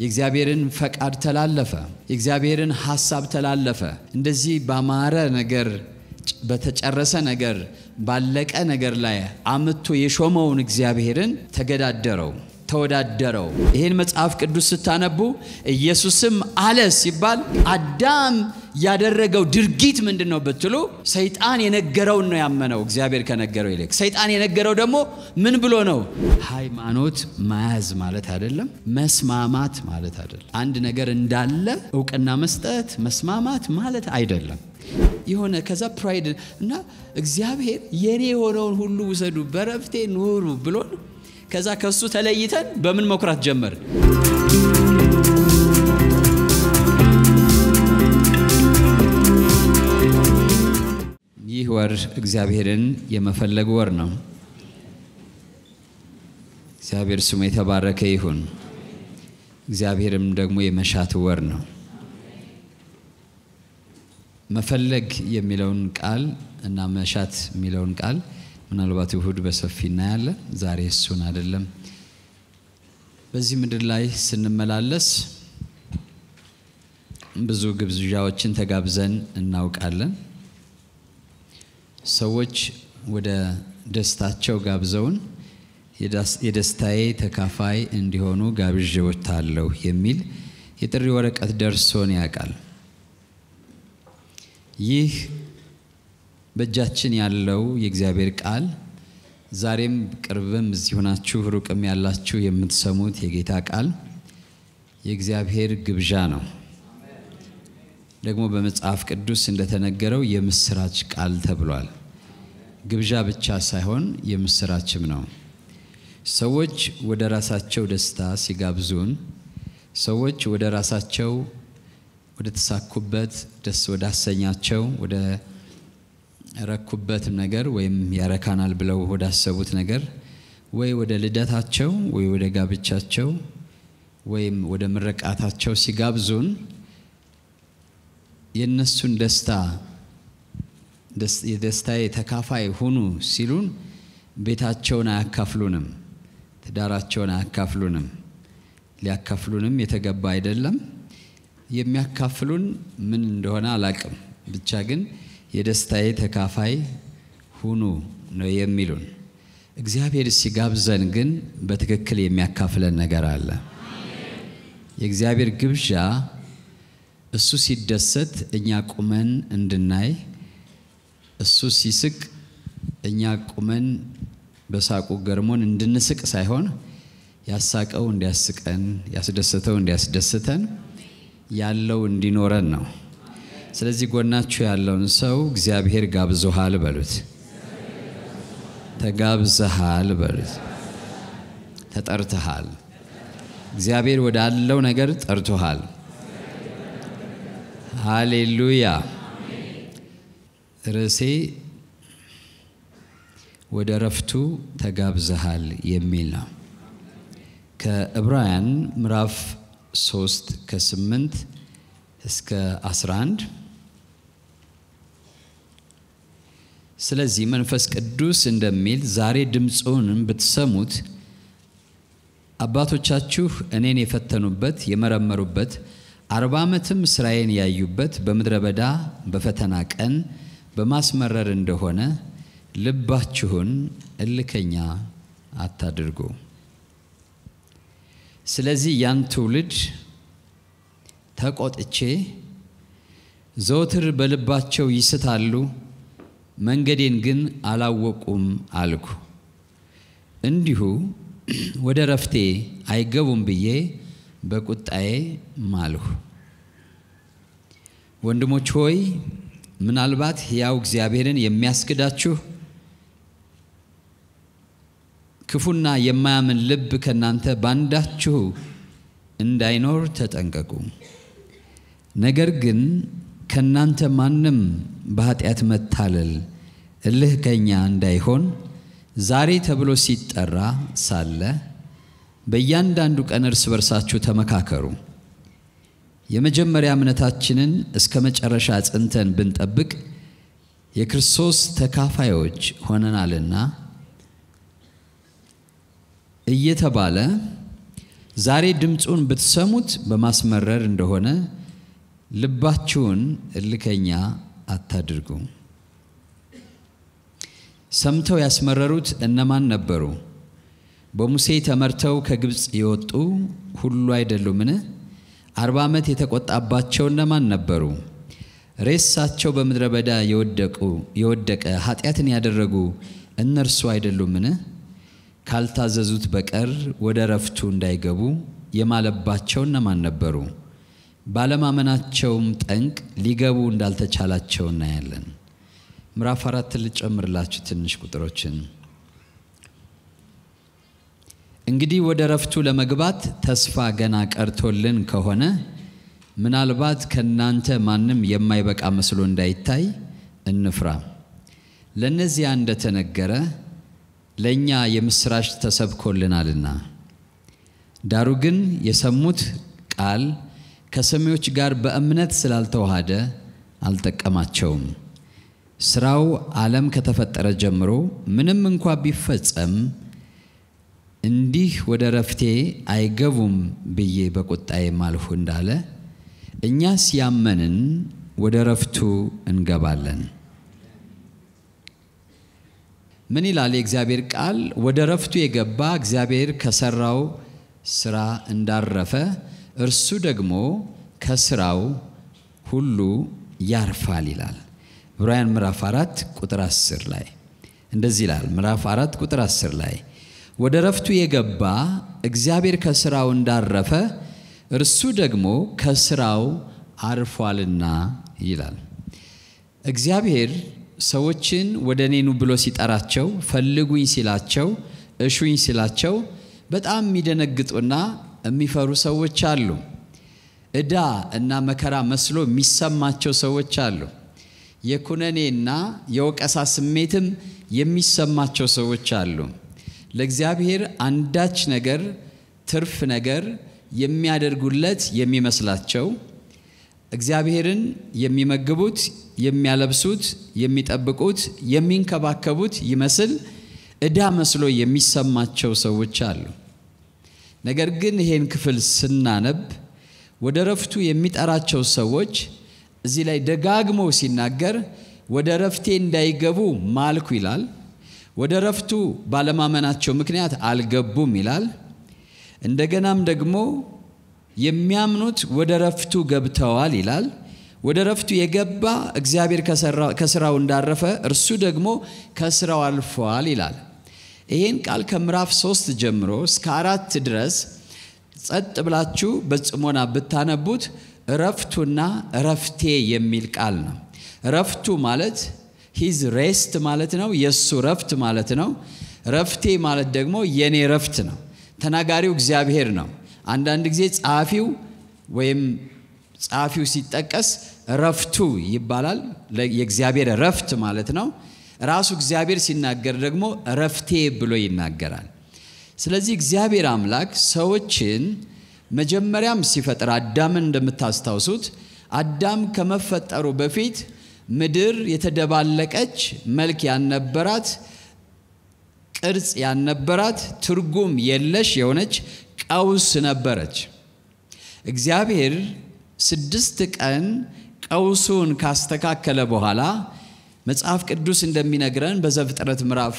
የእግዚአብሔርን ፈቃድ ተላለፈ፣ የእግዚአብሔርን ሐሳብ ተላለፈ። እንደዚህ ባማረ ነገር በተጨረሰ ነገር ባለቀ ነገር ላይ አምቶ የሾመውን እግዚአብሔርን ተገዳደረው፣ ተወዳደረው። ይህን መጽሐፍ ቅዱስ ስታነቡ ኢየሱስም አለ ሲባል አዳም ያደረገው ድርጊት ምንድን ነው ብትሉ ሰይጣን የነገረውን ነው ያመነው እግዚአብሔር ከነገረው ይልቅ። ሰይጣን የነገረው ደግሞ ምን ብሎ ነው? ሃይማኖት መያዝ ማለት አይደለም፣ መስማማት ማለት አይደለም። አንድ ነገር እንዳለ እውቅና መስጠት መስማማት ማለት አይደለም። የሆነ ከዛ ፕራይድ እና እግዚአብሔር የኔ የሆነውን ሁሉ ውሰዱ፣ በረፍቴ ኑሩ ብሎን ከዛ ከሱ ተለይተን በምን መኩራት ጀመርን? ወር እግዚአብሔርን የመፈለግ ወር ነው። እግዚአብሔር ስሙ የተባረከ ይሁን። እግዚአብሔርም ደግሞ የመሻት ወር ነው። መፈለግ የሚለውን ቃል እና መሻት የሚለውን ቃል ምናልባት እሁድ በሰፊ እናያለን። ዛሬ እሱን አይደለም። በዚህ ምድር ላይ ስንመላለስ ብዙ ግብዣዎችን ተጋብዘን እናውቃለን። ሰዎች ወደ ደስታቸው ጋብዘውን የደስታዬ ተካፋይ እንዲሆኑ ጋብዣዎታለሁ የሚል የጥሪ ወረቀት ደርሶን ያውቃል። ይህ በእጃችን ያለው የእግዚአብሔር ቃል ዛሬም ቅርብም እዚሁ ናችሁ፣ ሩቅም ያላችሁ የምትሰሙት የጌታ ቃል የእግዚአብሔር ግብዣ ነው። ደግሞ በመጽሐፍ ቅዱስ እንደተነገረው የምስራች ቃል ተብሏል። ግብዣ ብቻ ሳይሆን የምስራችም ነው። ሰዎች ወደ ራሳቸው ደስታ ሲጋብዙን፣ ሰዎች ወደ ራሳቸው ወደ ተሳኩበት ደስ ወዳሰኛቸው ወደ ረኩበት ነገር ወይም ያረካናል ብለው ወዳሰቡት ነገር ወይ ወደ ልደታቸው ወይ ወደ ጋብቻቸው ወይም ወደ ምረቃታቸው ሲጋብዙን የእነሱን ደስታ የደስታዬ ተካፋይ ሁኑ ሲሉን ቤታቸውን አያካፍሉንም፣ ትዳራቸውን አያካፍሉንም። ሊያካፍሉንም የተገባ አይደለም። የሚያካፍሉን ምን እንደሆነ አላቅም፣ ብቻ ግን የደስታዬ ተካፋይ ሁኑ ነው የሚሉን። እግዚአብሔር ሲጋብዘን ግን በትክክል የሚያካፍለን ነገር አለ። የእግዚአብሔር ግብዣ እሱ ሲደሰት እኛ ቁመን እንድናይ፣ እሱ ሲስቅ እኛ ቁመን በሳቁ ገርሞን እንድንስቅ ሳይሆን ያሳቀው እንዲያስቀን፣ ያስደሰተው እንዲያስደስተን፣ ያለው እንዲኖረን ነው። ስለዚህ ጎናችሁ ያለውን ሰው እግዚአብሔር ጋብዞሃል በሉት፣ ተጋብዘሃል በሉት፣ ተጠርተሃል። እግዚአብሔር ወዳለው ነገር ጠርቶሃል። ሃሌሉያ። ርዕሴ ወደ ረፍቱ ተጋብዘሃል የሚል ነው። ከዕብራውያን ምዕራፍ 3 ከ8 እስከ 11 ስለዚህ መንፈስ ቅዱስ እንደሚል ዛሬ ድምፁን ብትሰሙት አባቶቻችሁ እኔን የፈተኑበት የመረመሩበት አርባ ዓመትም ስራዬን ያዩበት በምድረ በዳ በፈተና ቀን በማስመረር እንደሆነ ልባችሁን እልከኛ አታድርጉ። ስለዚህ ያን ትውልድ ተቆጥቼ ዘወትር በልባቸው ይስታሉ፣ መንገዴን ግን አላወቁም አልኩ። እንዲሁ ወደ ረፍቴ አይገቡም ብዬ በቁጣዬ ማልሁ። ወንድሞች ሆይ ምናልባት ያው እግዚአብሔርን የሚያስክዳችሁ ክፉና የማያምን ልብ ከእናንተ ባንዳችሁ እንዳይኖር ተጠንቀቁ። ነገር ግን ከእናንተ ማንም በኃጢአት መታለል እልህ ከኛ እንዳይሆን ዛሬ ተብሎ ሲጠራ ሳለ በእያንዳንዱ ቀን እርስ በርሳችሁ ተመካከሩ። የመጀመሪያ እምነታችንን እስከ መጨረሻ ጽንተን ብንጠብቅ የክርስቶስ ተካፋዮች ሆነናልና እየተባለ ዛሬ ድምፁን ብትሰሙት በማስመረር እንደሆነ ልባችሁን እልከኛ አታድርጉ። ሰምተው ያስመረሩት እነማን ነበሩ? በሙሴ ተመርተው ከግብፅ የወጡ ሁሉ አይደሉምን? አርባ ዓመት የተቆጣባቸው እነማን ነበሩ? ሬሳቸው በምድረ በዳ የወደቁ የወደቀ ኃጢአትን ያደረጉ እነርሱ አይደሉምን? ካልታዘዙት በቀር ወደ ረፍቱ እንዳይገቡ የማለባቸው እነማን ነበሩ? ባለማመናቸውም ጠንቅ ሊገቡ እንዳልተቻላቸው እናያለን። ምዕራፍ አራት ልጨምርላችሁ ትንሽ ቁጥሮችን እንግዲህ ወደ ረፍቱ ለመግባት ተስፋ ገና ቀርቶልን ከሆነ ምናልባት ከናንተ ማንም የማይበቃ መስሎ እንዳይታይ እንፍራ። ለእነዚያ እንደተነገረ ለእኛ የምስራች ተሰብኮልናልና። ዳሩ ግን የሰሙት ቃል ከሰሚዎች ጋር በእምነት ስላልተዋሃደ አልጠቀማቸውም። ስራው ዓለም ከተፈጠረ ጀምሮ ምንም እንኳ ቢፈጸም እንዲህ ወደ ረፍቴ አይገቡም ብዬ በቁጣዬ ማልሁ እንዳለ እኛስ ያመንን ወደ ረፍቱ እንገባለን። ምን ይላል የእግዚአብሔር ቃል? ወደ ረፍቱ የገባ እግዚአብሔር ከሰራው ስራ እንዳረፈ እርሱ ደግሞ ከስራው ሁሉ ያርፋል ይላል። ብራያን ምራፍ አራት ቁጥር አስር ላይ እንደዚህ ይላል። ምራፍ አራት ቁጥር አስር ላይ ወደ ረፍቱ የገባ እግዚአብሔር ከስራው እንዳረፈ እርሱ ደግሞ ከስራው አርፏልና ይላል። እግዚአብሔር ሰዎችን ወደ እኔኑ ብሎ ሲጠራቸው፣ ፈልጉኝ ሲላቸው፣ እሹኝ ሲላቸው በጣም የሚደነግጡና የሚፈሩ ሰዎች አሉ። እዳ እና መከራ መስሎ የሚሰማቸው ሰዎች አሉ። የኩነኔና የወቀሳ ስሜትም የሚሰማቸው ሰዎች አሉ። ለእግዚአብሔር አንዳች ነገር ትርፍ ነገር የሚያደርጉለት የሚመስላቸው እግዚአብሔርን የሚመግቡት፣ የሚያለብሱት፣ የሚጠብቁት፣ የሚንከባከቡት ይመስል እዳ መስሎ የሚሰማቸው ሰዎች አሉ። ነገር ግን ይሄን ክፍል ስናነብ ወደ ረፍቱ የሚጠራቸው ሰዎች እዚህ ላይ ደጋግሞ ሲናገር ወደ ረፍቴ እንዳይገቡ ማልኩ ይላል። ወደ ረፍቱ ባለማመናቸው ምክንያት አልገቡም ይላል። እንደገናም ደግሞ የሚያምኑት ወደ ረፍቱ ገብተዋል ይላል። ወደ ረፍቱ የገባ እግዚአብሔር ከስራው እንዳረፈ እርሱ ደግሞ ከስራው አልፏል ይላል። ይህን ቃል ከምዕራፍ ሶስት ጀምሮ እስከ አራት ድረስ ጸጥ ብላችሁ በጽሞና ብታነቡት እረፍቱና እረፍቴ የሚል ቃል ነው። እረፍቱ ማለት ሂዝ ሬስት ማለት ነው የእሱ ረፍት ማለት ነው ረፍቴ ማለት ደግሞ የኔ ረፍት ነው ተናጋሪው እግዚአብሔር ነው አንዳንድ ጊዜ ጸሐፊው ወይም ጸሐፊው ሲጠቀስ ረፍቱ ይባላል የእግዚአብሔር ረፍት ማለት ነው ራሱ እግዚአብሔር ሲናገር ደግሞ ረፍቴ ብሎ ይናገራል ስለዚህ እግዚአብሔር አምላክ ሰዎችን መጀመሪያም ሲፈጥር አዳምን እንደምታስታውሱት አዳም ከመፈጠሩ በፊት ምድር የተደባለቀች መልክ ያነበራት ቅርጽ ያነበራት ትርጉም የለሽ የሆነች ቀውስ ነበረች። እግዚአብሔር ስድስት ቀን ቀውሱን ካስተካከለ በኋላ መጽሐፍ ቅዱስ እንደሚነግረን በዘፍጥረት ምዕራፍ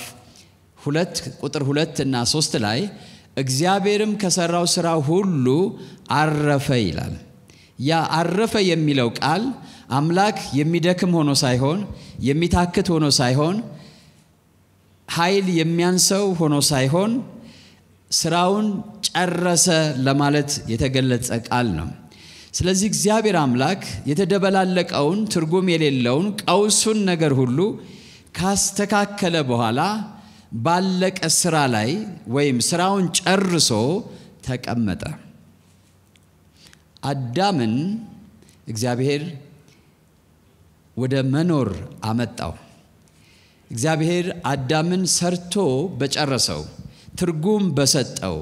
ሁለት ቁጥር ሁለት እና ሶስት ላይ እግዚአብሔርም ከሰራው ስራ ሁሉ አረፈ ይላል። ያ አረፈ የሚለው ቃል አምላክ የሚደክም ሆኖ ሳይሆን የሚታክት ሆኖ ሳይሆን ኃይል የሚያንሰው ሆኖ ሳይሆን ስራውን ጨረሰ ለማለት የተገለጸ ቃል ነው። ስለዚህ እግዚአብሔር አምላክ የተደበላለቀውን ትርጉም የሌለውን ቀውሱን ነገር ሁሉ ካስተካከለ በኋላ ባለቀ ስራ ላይ ወይም ስራውን ጨርሶ ተቀመጠ። አዳምን እግዚአብሔር ወደ መኖር አመጣው። እግዚአብሔር አዳምን ሰርቶ በጨረሰው ትርጉም በሰጠው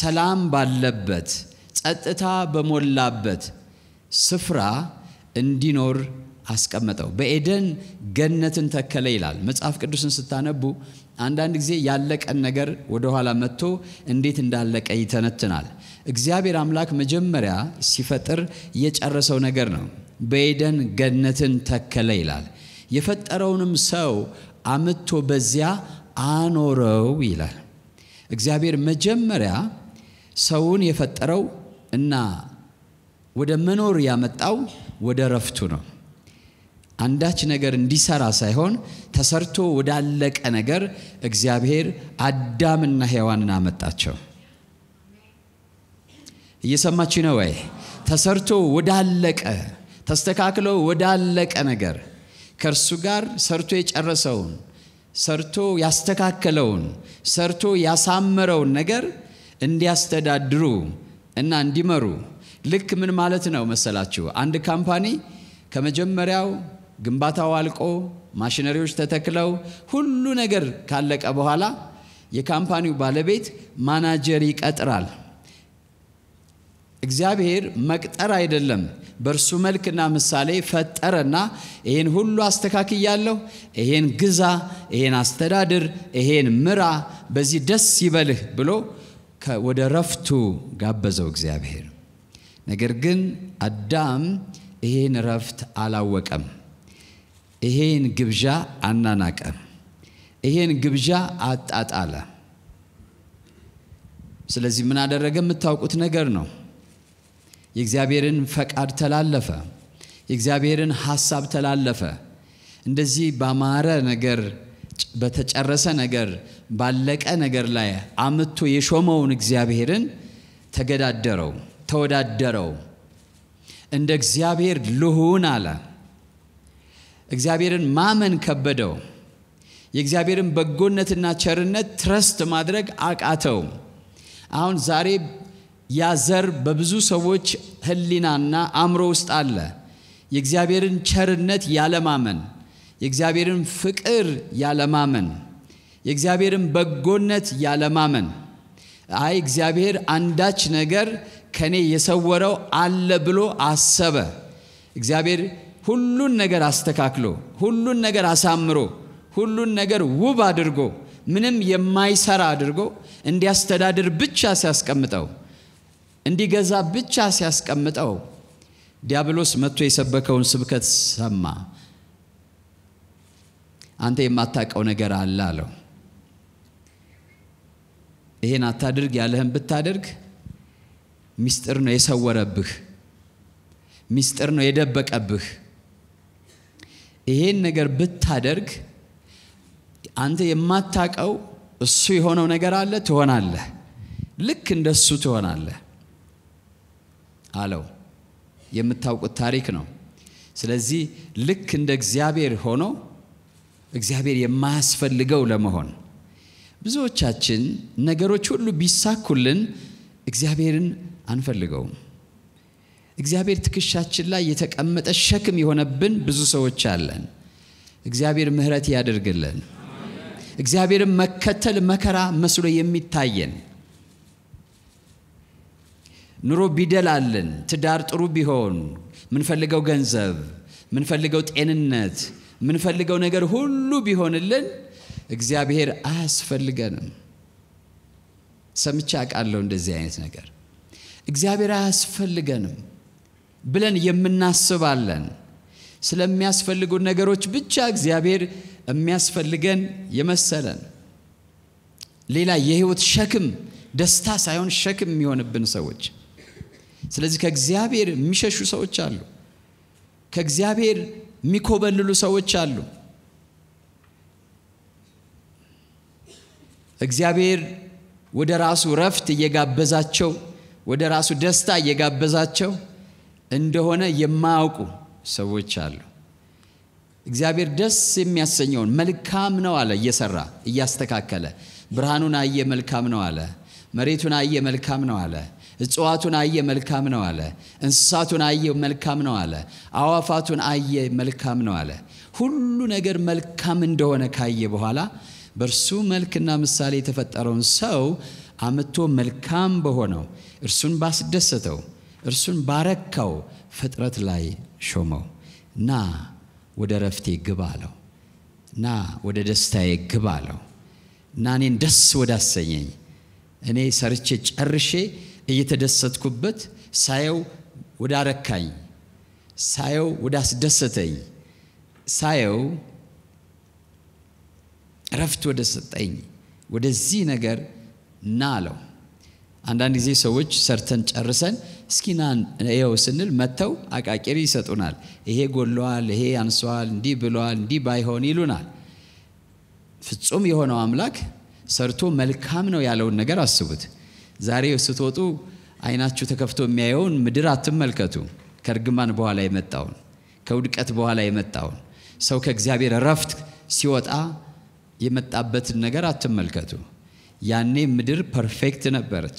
ሰላም ባለበት ጸጥታ በሞላበት ስፍራ እንዲኖር አስቀመጠው። በኤደን ገነትን ተከለ ይላል። መጽሐፍ ቅዱስን ስታነቡ አንዳንድ ጊዜ ያለቀን ነገር ወደኋላ መጥቶ እንዴት እንዳለቀ ይተነትናል። እግዚአብሔር አምላክ መጀመሪያ ሲፈጥር የጨረሰው ነገር ነው። በኤደን ገነትን ተከለ ይላል። የፈጠረውንም ሰው አምጥቶ በዚያ አኖረው ይላል። እግዚአብሔር መጀመሪያ ሰውን የፈጠረው እና ወደ መኖር ያመጣው ወደ ረፍቱ ነው። አንዳች ነገር እንዲሰራ ሳይሆን ተሰርቶ ወዳለቀ ነገር እግዚአብሔር አዳምና ሔዋንን አመጣቸው። እየሰማችሁ ነው ወይ? ተሰርቶ ወዳለቀ ተስተካክሎ ወዳለቀ ነገር ከእርሱ ጋር ሰርቶ የጨረሰውን ሰርቶ ያስተካከለውን ሰርቶ ያሳመረውን ነገር እንዲያስተዳድሩ እና እንዲመሩ ልክ ምን ማለት ነው መሰላችሁ? አንድ ካምፓኒ ከመጀመሪያው ግንባታው አልቆ ማሽነሪዎች ተተክለው ሁሉ ነገር ካለቀ በኋላ የካምፓኒው ባለቤት ማናጀር ይቀጥራል። እግዚአብሔር መቅጠር አይደለም በእርሱ መልክና ምሳሌ ፈጠረና ይህን ሁሉ አስተካክያለሁ፣ ይሄን ግዛ፣ ይሄን አስተዳድር፣ ይሄን ምራ፣ በዚህ ደስ ይበልህ ብሎ ወደ ረፍቱ ጋበዘው እግዚአብሔር። ነገር ግን አዳም ይሄን ረፍት አላወቀም። ይሄን ግብዣ አናናቀም። ይሄን ግብዣ አጣጣለ። ስለዚህ ምን አደረገ? የምታውቁት ነገር ነው። የእግዚአብሔርን ፈቃድ ተላለፈ፣ የእግዚአብሔርን ሐሳብ ተላለፈ። እንደዚህ ባማረ ነገር በተጨረሰ ነገር ባለቀ ነገር ላይ አምቶ የሾመውን እግዚአብሔርን ተገዳደረው፣ ተወዳደረው። እንደ እግዚአብሔር ልሁን አለ። እግዚአብሔርን ማመን ከበደው። የእግዚአብሔርን በጎነትና ቸርነት ትረስት ማድረግ አቃተው። አሁን ዛሬ ያ ዘር በብዙ ሰዎች ህሊናና አእምሮ ውስጥ አለ። የእግዚአብሔርን ቸርነት ያለማመን፣ የእግዚአብሔርን ፍቅር ያለማመን፣ የእግዚአብሔርን በጎነት ያለማመን፣ አይ እግዚአብሔር አንዳች ነገር ከኔ የሰወረው አለ ብሎ አሰበ። እግዚአብሔር ሁሉን ነገር አስተካክሎ፣ ሁሉን ነገር አሳምሮ፣ ሁሉን ነገር ውብ አድርጎ፣ ምንም የማይሰራ አድርጎ እንዲያስተዳድር ብቻ ሲያስቀምጠው እንዲገዛ ብቻ ሲያስቀምጠው ዲያብሎስ መጥቶ የሰበከውን ስብከት ሰማ። አንተ የማታቀው ነገር አለ አለው። ይሄን አታድርግ ያለህን ብታደርግ ሚስጥር ነው የሰወረብህ፣ ሚስጥር ነው የደበቀብህ። ይሄን ነገር ብታደርግ አንተ የማታቀው እሱ የሆነው ነገር አለ፣ ትሆናለህ። ልክ እንደሱ ትሆናለህ። አለው። የምታውቁት ታሪክ ነው። ስለዚህ ልክ እንደ እግዚአብሔር ሆኖ እግዚአብሔር የማያስፈልገው ለመሆን ብዙዎቻችን ነገሮች ሁሉ ቢሳኩልን እግዚአብሔርን አንፈልገውም። እግዚአብሔር ትከሻችን ላይ የተቀመጠ ሸክም የሆነብን ብዙ ሰዎች አለን። እግዚአብሔር ምሕረት ያደርግልን። እግዚአብሔርን መከተል መከራ መስሎ የሚታየን ኑሮ ቢደላልን፣ ትዳር ጥሩ ቢሆን፣ ምንፈልገው ገንዘብ፣ ምንፈልገው ጤንነት፣ ምንፈልገው ነገር ሁሉ ቢሆንልን እግዚአብሔር አያስፈልገንም። ሰምቻ ቃለው እንደዚህ አይነት ነገር እግዚአብሔር አያስፈልገንም ብለን የምናስባለን። ስለሚያስፈልጉን ነገሮች ብቻ እግዚአብሔር የሚያስፈልገን የመሰለን ሌላ የህይወት ሸክም ደስታ ሳይሆን ሸክም የሚሆንብን ሰዎች ስለዚህ ከእግዚአብሔር የሚሸሹ ሰዎች አሉ። ከእግዚአብሔር የሚኮበልሉ ሰዎች አሉ። እግዚአብሔር ወደ ራሱ ረፍት እየጋበዛቸው ወደ ራሱ ደስታ እየጋበዛቸው እንደሆነ የማያውቁ ሰዎች አሉ። እግዚአብሔር ደስ የሚያሰኘውን መልካም ነው አለ፣ እየሰራ እያስተካከለ። ብርሃኑን አየ መልካም ነው አለ። መሬቱን አየ መልካም ነው አለ። እጽዋቱን አየ መልካም ነው አለ። እንስሳቱን አየ መልካም ነው አለ። አዋፋቱን አየ መልካም ነው አለ። ሁሉ ነገር መልካም እንደሆነ ካየ በኋላ በእርሱ መልክና ምሳሌ የተፈጠረውን ሰው አምቶ መልካም በሆነው እርሱን ባስደሰተው እርሱን ባረካው ፍጥረት ላይ ሾመው ና ወደ ረፍቴ ግብ አለው ና ወደ ደስታዬ ግብ አለው እና እኔን ደስ ወዳሰኘኝ እኔ ሰርቼ ጨርሼ እየተደሰትኩበት ሳየው ወደ አረካኝ፣ ሳየው ወደ አስደሰተኝ፣ ሳየው እረፍት ወደ ሰጠኝ ወደዚህ ነገር ና አለው። አንዳንድ ጊዜ ሰዎች ሰርተን ጨርሰን እስኪ ና ይኸው ስንል መጥተው አቃቂሪ ይሰጡናል። ይሄ ጎለዋል ይሄ አንሷል፣ እንዲህ ብሏል፣ እንዲህ ባይሆን ይሉናል። ፍጹም የሆነው አምላክ ሰርቶ መልካም ነው ያለውን ነገር አስቡት። ዛሬ ስትወጡ አይናችሁ ተከፍቶ የሚያየውን ምድር አትመልከቱ። ከእርግማን በኋላ የመጣውን ከውድቀት በኋላ የመጣውን ሰው ከእግዚአብሔር እረፍት ሲወጣ የመጣበትን ነገር አትመልከቱ። ያኔ ምድር ፐርፌክት ነበረች።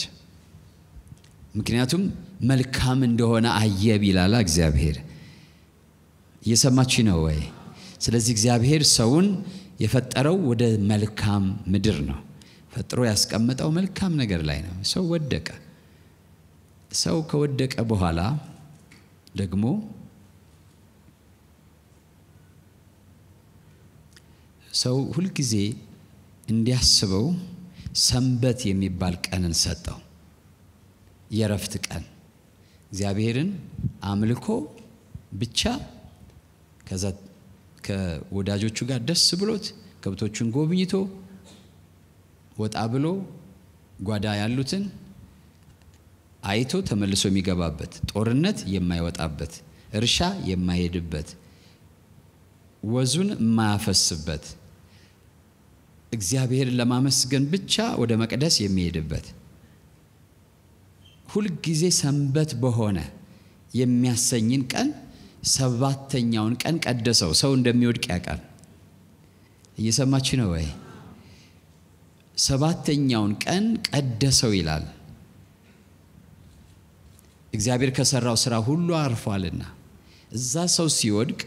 ምክንያቱም መልካም እንደሆነ አየ ቢላላ እግዚአብሔር። እየሰማች ነው ወይ? ስለዚህ እግዚአብሔር ሰውን የፈጠረው ወደ መልካም ምድር ነው። ፈጥሮ ያስቀመጠው መልካም ነገር ላይ ነው። ሰው ወደቀ። ሰው ከወደቀ በኋላ ደግሞ ሰው ሁልጊዜ እንዲያስበው ሰንበት የሚባል ቀንን ሰጠው። የረፍት ቀን እግዚአብሔርን አምልኮ ብቻ ከዛ ከወዳጆቹ ጋር ደስ ብሎት ከብቶቹን ጎብኝቶ ወጣ ብሎ ጓዳ ያሉትን አይቶ ተመልሶ የሚገባበት፣ ጦርነት የማይወጣበት፣ እርሻ የማይሄድበት፣ ወዙን የማያፈስበት፣ እግዚአብሔርን ለማመስገን ብቻ ወደ መቅደስ የሚሄድበት፣ ሁልጊዜ ሰንበት በሆነ የሚያሰኝን ቀን ሰባተኛውን ቀን ቀደሰው። ሰው እንደሚወድቅ ያውቃል። እየሰማች ነው ወይ? ሰባተኛውን ቀን ቀደሰው ይላል። እግዚአብሔር ከሰራው ስራ ሁሉ አርፏልና እዛ ሰው ሲወድቅ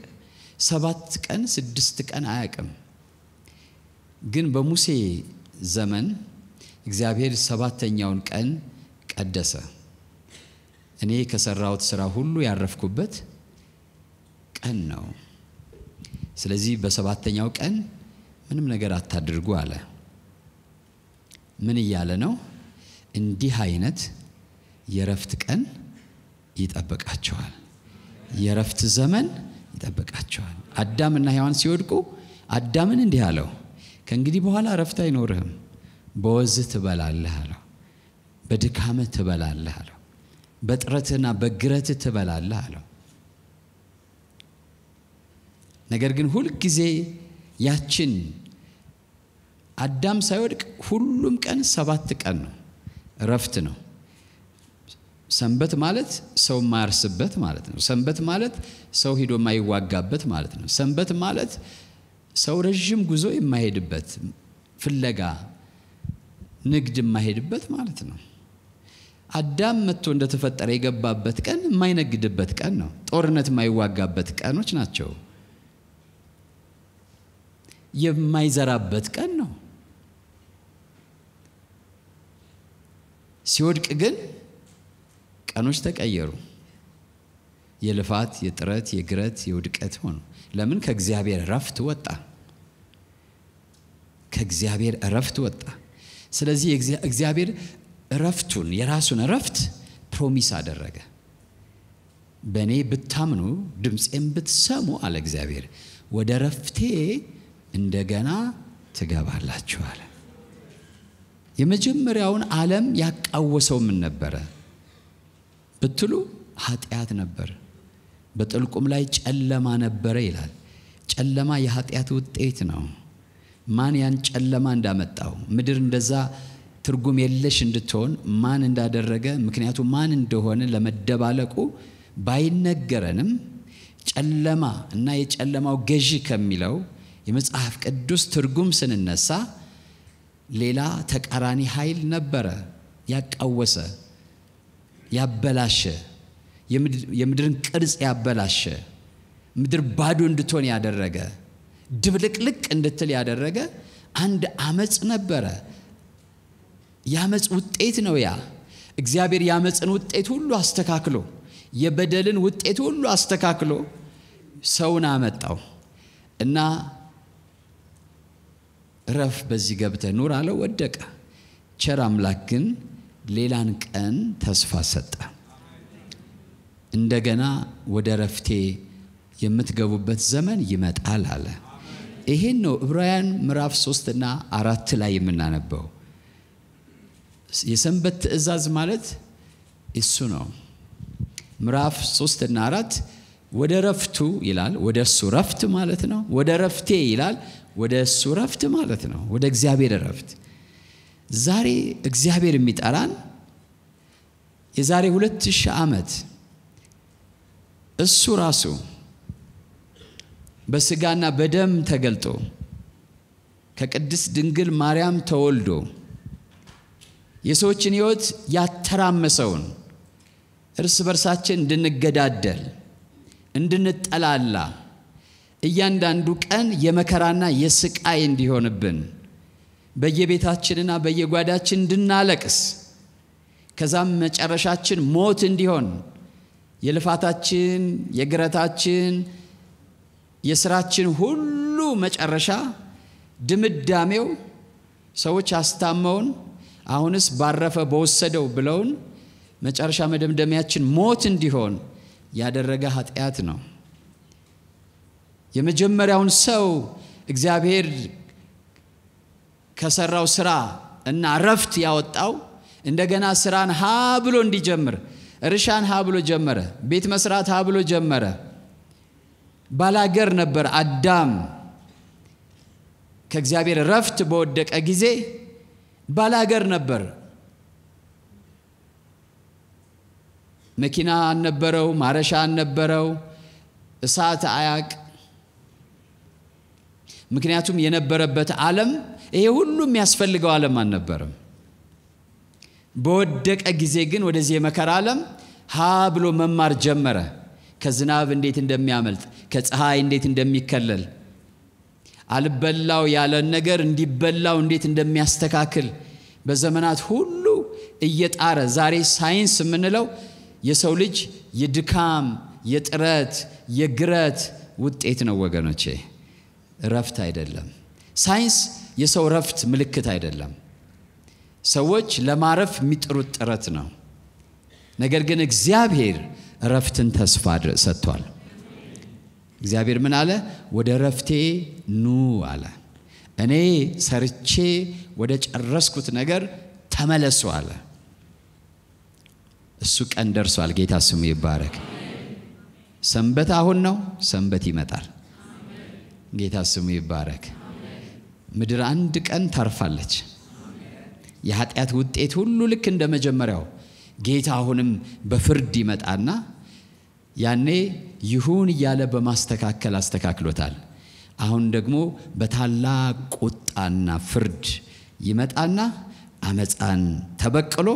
ሰባት ቀን ስድስት ቀን አያቅም። ግን በሙሴ ዘመን እግዚአብሔር ሰባተኛውን ቀን ቀደሰ። እኔ ከሰራሁት ስራ ሁሉ ያረፍኩበት ቀን ነው። ስለዚህ በሰባተኛው ቀን ምንም ነገር አታድርጉ አለ። ምን እያለ ነው? እንዲህ አይነት የረፍት ቀን ይጠብቃቸዋል። የረፍት ዘመን ይጠብቃቸዋል። አዳምና ሔዋን ሲወድቁ አዳምን እንዲህ አለው፣ ከእንግዲህ በኋላ ረፍት አይኖርህም፣ በወዝህ ትበላለህ አለው፣ በድካምህ ትበላለህ አለው፣ በጥረትና በግረትህ ትበላለህ አለው። ነገር ግን ሁልጊዜ ያችን አዳም ሳይወድቅ ሁሉም ቀን ሰባት ቀን ነው፣ እረፍት ነው። ሰንበት ማለት ሰው የማያርስበት ማለት ነው። ሰንበት ማለት ሰው ሂዶ የማይዋጋበት ማለት ነው። ሰንበት ማለት ሰው ረዥም ጉዞ የማይሄድበት ፍለጋ፣ ንግድ የማይሄድበት ማለት ነው። አዳም መጥቶ እንደተፈጠረ የገባበት ቀን የማይነግድበት ቀን ነው። ጦርነት የማይዋጋበት ቀኖች ናቸው። የማይዘራበት ቀን ነው። ሲወድቅ ግን ቀኖች ተቀየሩ። የልፋት፣ የጥረት፣ የግረት፣ የውድቀት ሆኑ። ለምን? ከእግዚአብሔር እረፍት ወጣ። ከእግዚአብሔር እረፍት ወጣ። ስለዚህ እግዚአብሔር እረፍቱን የራሱን እረፍት ፕሮሚስ አደረገ። በእኔ ብታምኑ ድምፄን ብትሰሙ አለ እግዚአብሔር፣ ወደ እረፍቴ እንደገና ትገባላችኋል። የመጀመሪያውን ዓለም ያቃወሰው ምን ነበረ ብትሉ ኃጢአት ነበር። በጥልቁም ላይ ጨለማ ነበረ ይላል። ጨለማ የኃጢአት ውጤት ነው። ማን ያን ጨለማ እንዳመጣው ምድር እንደዛ ትርጉም የለሽ እንድትሆን ማን እንዳደረገ ምክንያቱ ማን እንደሆነ ለመደባለቁ ባይነገረንም ጨለማ እና የጨለማው ገዢ ከሚለው የመጽሐፍ ቅዱስ ትርጉም ስንነሳ ሌላ ተቃራኒ ኃይል ነበረ ያቃወሰ ያበላሸ የምድርን ቅርጽ ያበላሸ ምድር ባዶ እንድትሆን ያደረገ ድብልቅልቅ እንድትል ያደረገ አንድ አመፅ ነበረ። የአመፅ ውጤት ነው ያ። እግዚአብሔር የአመፅን ውጤት ሁሉ አስተካክሎ የበደልን ውጤት ሁሉ አስተካክሎ ሰውን አመጣው እና እረፍ በዚህ ገብተ ኑር አለው ወደቀ ቸር አምላክ ግን ሌላን ቀን ተስፋ ሰጠ እንደገና ወደ ረፍቴ የምትገቡበት ዘመን ይመጣል አለ ይሄን ነው ዕብራውያን ምዕራፍ ሶስት አራት ላይ የምናነበው የሰንበት ትእዛዝ ማለት እሱ ነው ምዕራፍ ሶስት አራት ወደ ረፍቱ ይላል ወደ እሱ ረፍት ማለት ነው ወደ ረፍቴ ይላል ወደ እሱ እረፍት ማለት ነው። ወደ እግዚአብሔር እረፍት። ዛሬ እግዚአብሔር የሚጠራን የዛሬ ሁለት ሺህ ዓመት እሱ ራሱ በስጋና በደም ተገልጦ ከቅድስት ድንግል ማርያም ተወልዶ የሰዎችን ሕይወት ያተራመሰውን እርስ በርሳችን እንድንገዳደል እንድንጠላላ እያንዳንዱ ቀን የመከራና የስቃይ እንዲሆንብን በየቤታችንና በየጓዳችን እንድናለቅስ ከዛም መጨረሻችን ሞት እንዲሆን የልፋታችን፣ የግረታችን፣ የስራችን ሁሉ መጨረሻ ድምዳሜው ሰዎች አስታመውን አሁንስ ባረፈ በወሰደው ብለውን መጨረሻ መደምደሚያችን ሞት እንዲሆን ያደረገ ኃጢአት ነው። የመጀመሪያውን ሰው እግዚአብሔር ከሰራው ስራ እና ረፍት ያወጣው እንደገና ስራን ሀ ብሎ እንዲጀምር እርሻን ሀ ብሎ ጀመረ። ቤት መስራት ሀ ብሎ ጀመረ። ባላገር ነበር አዳም። ከእግዚአብሔር ረፍት በወደቀ ጊዜ ባላገር ነበር። መኪና አልነበረው፣ ማረሻ አልነበረው፣ እሳት አያቅ ምክንያቱም የነበረበት ዓለም ይሄ ሁሉ የሚያስፈልገው ዓለም አልነበረም። በወደቀ ጊዜ ግን ወደዚህ የመከራ ዓለም ሀ ብሎ መማር ጀመረ። ከዝናብ እንዴት እንደሚያመልጥ፣ ከፀሐይ እንዴት እንደሚከለል፣ አልበላው ያለን ነገር እንዲበላው እንዴት እንደሚያስተካክል በዘመናት ሁሉ እየጣረ ዛሬ ሳይንስ የምንለው የሰው ልጅ የድካም የጥረት የግረት ውጤት ነው ወገኖቼ። ረፍት አይደለም። ሳይንስ የሰው ረፍት ምልክት አይደለም። ሰዎች ለማረፍ የሚጥሩት ጥረት ነው። ነገር ግን እግዚአብሔር ረፍትን ተስፋ ሰጥቷል። እግዚአብሔር ምን አለ? ወደ ረፍቴ ኑ አለ። እኔ ሰርቼ ወደ ጨረስኩት ነገር ተመለሱ አለ። እሱ ቀን ደርሷል። ጌታ ስሙ ይባረክ። ሰንበት አሁን ነው። ሰንበት ይመጣል። ጌታ ስሙ ይባረክ። ምድር አንድ ቀን ታርፋለች። የኃጢአት ውጤት ሁሉ ልክ እንደ መጀመሪያው ጌታ አሁንም በፍርድ ይመጣና ያኔ ይሁን እያለ በማስተካከል አስተካክሎታል። አሁን ደግሞ በታላቅ ቁጣና ፍርድ ይመጣና አመፃን ተበቅሎ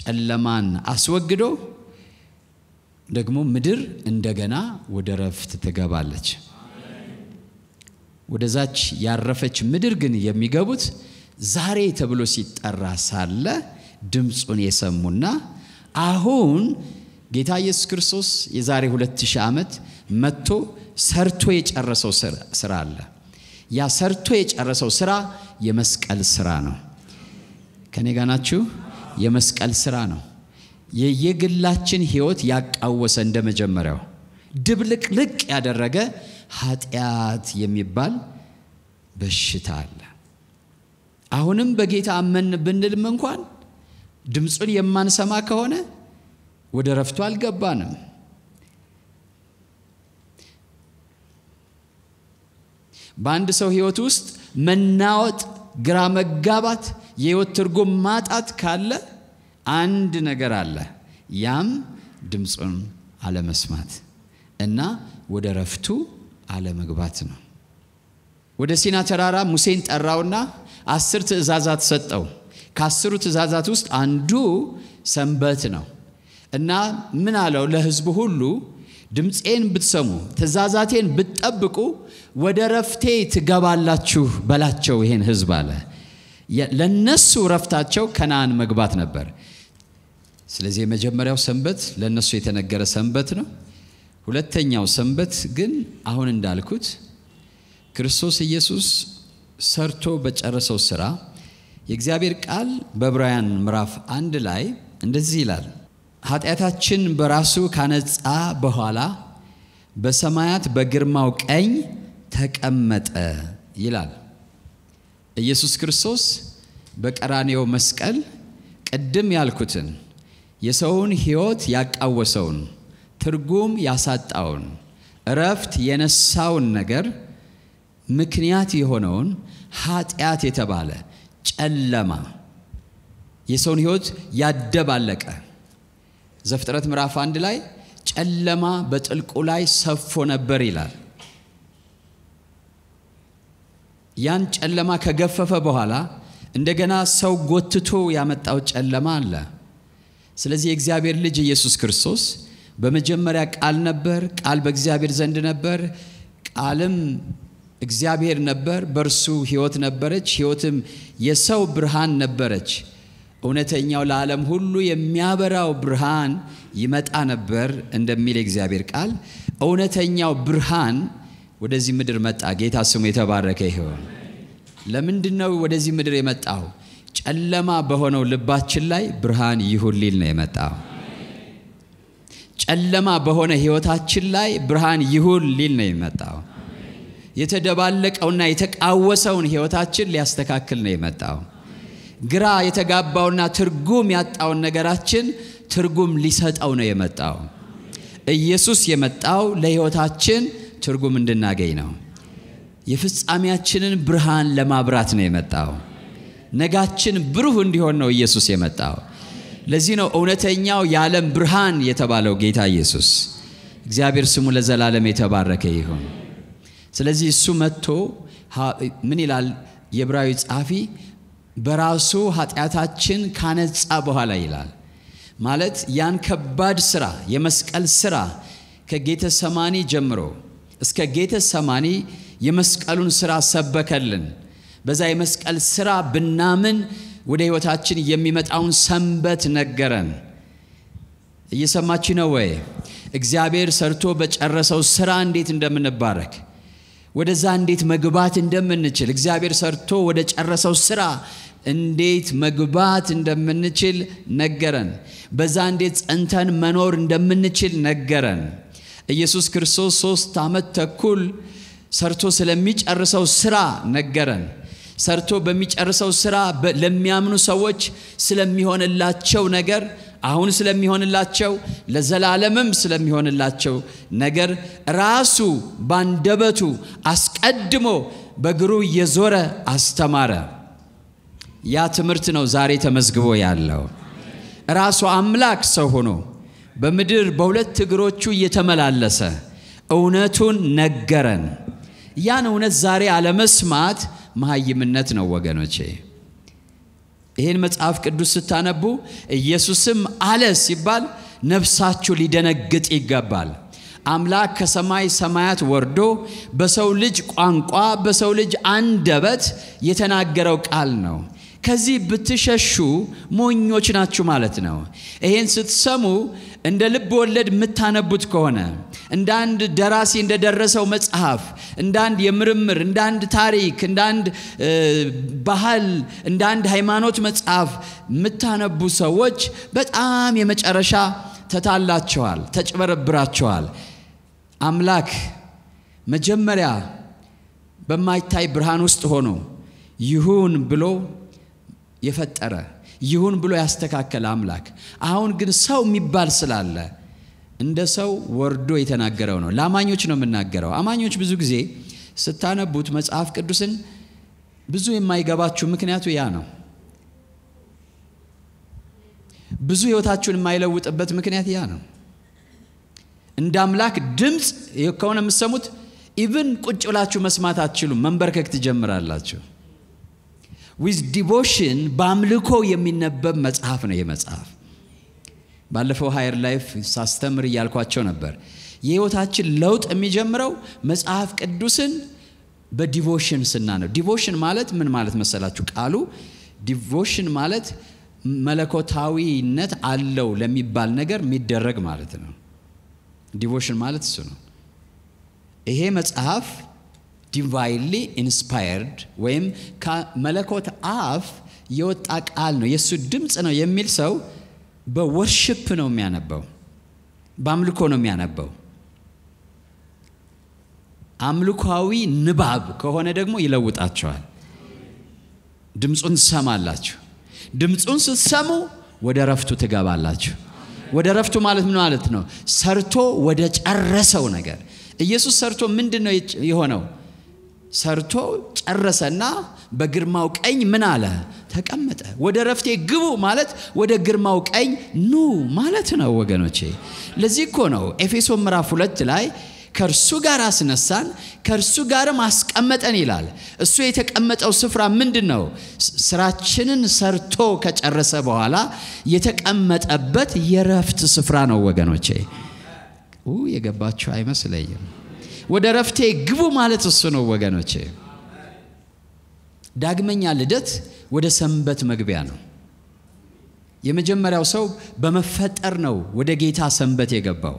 ጨለማን አስወግዶ ደግሞ ምድር እንደገና ወደ ረፍት ትገባለች። ወደዛች ያረፈች ምድር ግን የሚገቡት ዛሬ ተብሎ ሲጠራ ሳለ ድምፁን የሰሙና አሁን ጌታ ኢየሱስ ክርስቶስ የዛሬ 2000 ዓመት መጥቶ ሰርቶ የጨረሰው ስራ አለ። ያ ሰርቶ የጨረሰው ስራ የመስቀል ስራ ነው። ከኔ ጋር ናችሁ? የመስቀል ስራ ነው። የየግላችን ህይወት ያቃወሰ እንደመጀመሪያው ድብልቅልቅ ያደረገ ኃጢአት የሚባል በሽታ አለ። አሁንም በጌታ አመን ብንልም እንኳን ድምፁን የማንሰማ ከሆነ ወደ ረፍቱ አልገባንም። በአንድ ሰው ህይወት ውስጥ መናወጥ፣ ግራ መጋባት፣ የህይወት ትርጉም ማጣት ካለ አንድ ነገር አለ። ያም ድምፁን አለመስማት እና ወደ ረፍቱ አለመግባት ነው። ወደ ሲና ተራራ ሙሴን ጠራውና አስር ትእዛዛት ሰጠው። ከአስሩ ትእዛዛት ውስጥ አንዱ ሰንበት ነው እና ምን አለው ለህዝቡ ሁሉ ድምፄን ብትሰሙ ትእዛዛቴን ብትጠብቁ ወደ ረፍቴ ትገባላችሁ በላቸው። ይሄን ህዝብ አለ። ለነሱ ረፍታቸው ከነአን መግባት ነበር። ስለዚህ የመጀመሪያው ሰንበት ለነሱ የተነገረ ሰንበት ነው። ሁለተኛው ሰንበት ግን አሁን እንዳልኩት ክርስቶስ ኢየሱስ ሰርቶ በጨረሰው ስራ የእግዚአብሔር ቃል በብራያን ምዕራፍ አንድ ላይ እንደዚህ ይላል ኃጢአታችን በራሱ ካነጻ በኋላ በሰማያት በግርማው ቀኝ ተቀመጠ ይላል ኢየሱስ ክርስቶስ በቀራኔው መስቀል ቅድም ያልኩትን የሰውን ሕይወት ያቃወሰውን ትርጉም ያሳጣውን እረፍት የነሳውን ነገር ምክንያት የሆነውን ኃጢአት የተባለ ጨለማ የሰውን ህይወት ያደባለቀ ዘፍጥረት ምዕራፍ አንድ ላይ ጨለማ በጥልቁ ላይ ሰፎ ነበር ይላል። ያን ጨለማ ከገፈፈ በኋላ እንደገና ሰው ጎትቶ ያመጣው ጨለማ አለ። ስለዚህ የእግዚአብሔር ልጅ ኢየሱስ ክርስቶስ በመጀመሪያ ቃል ነበር፣ ቃል በእግዚአብሔር ዘንድ ነበር፣ ቃልም እግዚአብሔር ነበር፣ በእርሱ ሕይወት ነበረች፣ ሕይወትም የሰው ብርሃን ነበረች። እውነተኛው ለዓለም ሁሉ የሚያበራው ብርሃን ይመጣ ነበር እንደሚል የእግዚአብሔር ቃል እውነተኛው ብርሃን ወደዚህ ምድር መጣ። ጌታ ስሙ የተባረከ ይሆን። ለምንድን ነው ወደዚህ ምድር የመጣው? ጨለማ በሆነው ልባችን ላይ ብርሃን ይሁን ሊል ነው የመጣው። ጨለማ በሆነ ህይወታችን ላይ ብርሃን ይሁን ሊል ነው የመጣው። የተደባለቀውና የተቃወሰውን ህይወታችን ሊያስተካክል ነው የመጣው። ግራ የተጋባውና ትርጉም ያጣውን ነገራችን ትርጉም ሊሰጠው ነው የመጣው። ኢየሱስ የመጣው ለህይወታችን ትርጉም እንድናገኝ ነው። የፍጻሜያችንን ብርሃን ለማብራት ነው የመጣው። ነጋችን ብሩህ እንዲሆን ነው ኢየሱስ የመጣው። ለዚህ ነው እውነተኛው የዓለም ብርሃን የተባለው ጌታ ኢየሱስ። እግዚአብሔር ስሙ ለዘላለም የተባረከ ይሁን። ስለዚህ እሱ መጥቶ ምን ይላል የብራዊ ጸሐፊ በራሱ ኃጢአታችን ካነጻ በኋላ ይላል። ማለት ያን ከባድ ስራ የመስቀል ስራ ከጌተ ሰማኒ ጀምሮ እስከ ጌተ ሰማኒ የመስቀሉን ስራ ሰበከልን። በዛ የመስቀል ስራ ብናምን ወደ ህይወታችን የሚመጣውን ሰንበት ነገረን። እየሰማች ነው ወይ? እግዚአብሔር ሰርቶ በጨረሰው ስራ እንዴት እንደምንባረክ ወደዛ እንዴት መግባት እንደምንችል እግዚአብሔር ሰርቶ ወደ ጨረሰው ስራ እንዴት መግባት እንደምንችል ነገረን። በዛ እንዴት ጸንተን መኖር እንደምንችል ነገረን። ኢየሱስ ክርስቶስ ሶስት ዓመት ተኩል ሰርቶ ስለሚጨርሰው ስራ ነገረን። ሰርቶ በሚጨርሰው ስራ ለሚያምኑ ሰዎች ስለሚሆንላቸው ነገር አሁን ስለሚሆንላቸው ለዘላለምም ስለሚሆንላቸው ነገር ራሱ ባንደበቱ አስቀድሞ በእግሩ እየዞረ አስተማረ። ያ ትምህርት ነው ዛሬ ተመዝግቦ ያለው። ራሱ አምላክ ሰው ሆኖ በምድር በሁለት እግሮቹ እየተመላለሰ እውነቱን ነገረን። ያን እውነት ዛሬ አለመስማት መሀይምነት ነው ወገኖቼ። ይህን መጽሐፍ ቅዱስ ስታነቡ ኢየሱስም አለ ሲባል ነፍሳችሁ ሊደነግጥ ይገባል። አምላክ ከሰማይ ሰማያት ወርዶ በሰው ልጅ ቋንቋ በሰው ልጅ አንደበት የተናገረው ቃል ነው። ከዚህ ብትሸሹ ሞኞች ናችሁ ማለት ነው። ይህን ስትሰሙ እንደ ልብ ወለድ የምታነቡት ከሆነ እንደ አንድ ደራሲ እንደደረሰው መጽሐፍ፣ እንደ አንድ የምርምር፣ እንደ አንድ ታሪክ፣ እንደ አንድ ባህል፣ እንደ አንድ ሃይማኖት መጽሐፍ የምታነቡ ሰዎች በጣም የመጨረሻ ተታላቸዋል ተጭበረብራቸዋል። አምላክ መጀመሪያ በማይታይ ብርሃን ውስጥ ሆኖ ይሁን ብሎ የፈጠረ ይሁን ብሎ ያስተካከለ አምላክ። አሁን ግን ሰው የሚባል ስላለ እንደ ሰው ወርዶ የተናገረው ነው። ለአማኞች ነው የምናገረው። አማኞች ብዙ ጊዜ ስታነቡት መጽሐፍ ቅዱስን ብዙ የማይገባችሁ ምክንያቱ ያ ነው። ብዙ ህይወታችሁን የማይለውጥበት ምክንያት ያ ነው። እንደ አምላክ ድምፅ ከሆነ የምትሰሙት ኢብን ቁጭ ብላችሁ መስማት አትችሉም። መንበርከክ ትጀምራላችሁ። ዊዝ ዲቮሽን በአምልኮ የሚነበብ መጽሐፍ ነው ይህ መጽሐፍ። ባለፈው ሀየር ላይፍ ሳስተምር እያልኳቸው ነበር። የህይወታችን ለውጥ የሚጀምረው መጽሐፍ ቅዱስን በዲቮሽን ስና ነው። ዲቮሽን ማለት ምን ማለት መሰላችሁ? ቃሉ ዲቮሽን ማለት መለኮታዊነት አለው ለሚባል ነገር የሚደረግ ማለት ነው። ዲቮሽን ማለት እሱ ነው። ይሄ መጽሐፍ ዲቫይንሊ ኢንስፓየርድ ወይም ከመለኮት አፍ የወጣ ቃል ነው፣ የእሱ ድምፅ ነው የሚል ሰው በወርሽፕ ነው የሚያነበው፣ በአምልኮ ነው የሚያነበው። አምልኳዊ ንባብ ከሆነ ደግሞ ይለውጣቸዋል። ድምፁን ትሰማላችሁ። ድምፁን ስትሰሙ ወደ ረፍቱ ትገባላችሁ። ወደ ረፍቱ ማለት ምን ማለት ነው? ሰርቶ ወደ ጨረሰው ነገር ኢየሱስ ሰርቶ ምንድን ነው የሆነው? ሰርቶ ጨረሰና በግርማው ቀኝ ምን አለ? ተቀመጠ። ወደ ረፍቴ ግቡ ማለት ወደ ግርማው ቀኝ ኑ ማለት ነው ወገኖቼ። ለዚህ እኮ ነው ኤፌሶ ምዕራፍ ሁለት ላይ ከእርሱ ጋር አስነሳን ከእርሱ ጋርም አስቀመጠን ይላል። እሱ የተቀመጠው ስፍራ ምንድን ነው? ስራችንን ሰርቶ ከጨረሰ በኋላ የተቀመጠበት የረፍት ስፍራ ነው ወገኖቼ። የገባችሁ አይመስለኝም። ወደ ረፍቴ ግቡ ማለት እሱ ነው ወገኖቼ። ዳግመኛ ልደት ወደ ሰንበት መግቢያ ነው። የመጀመሪያው ሰው በመፈጠር ነው ወደ ጌታ ሰንበት የገባው።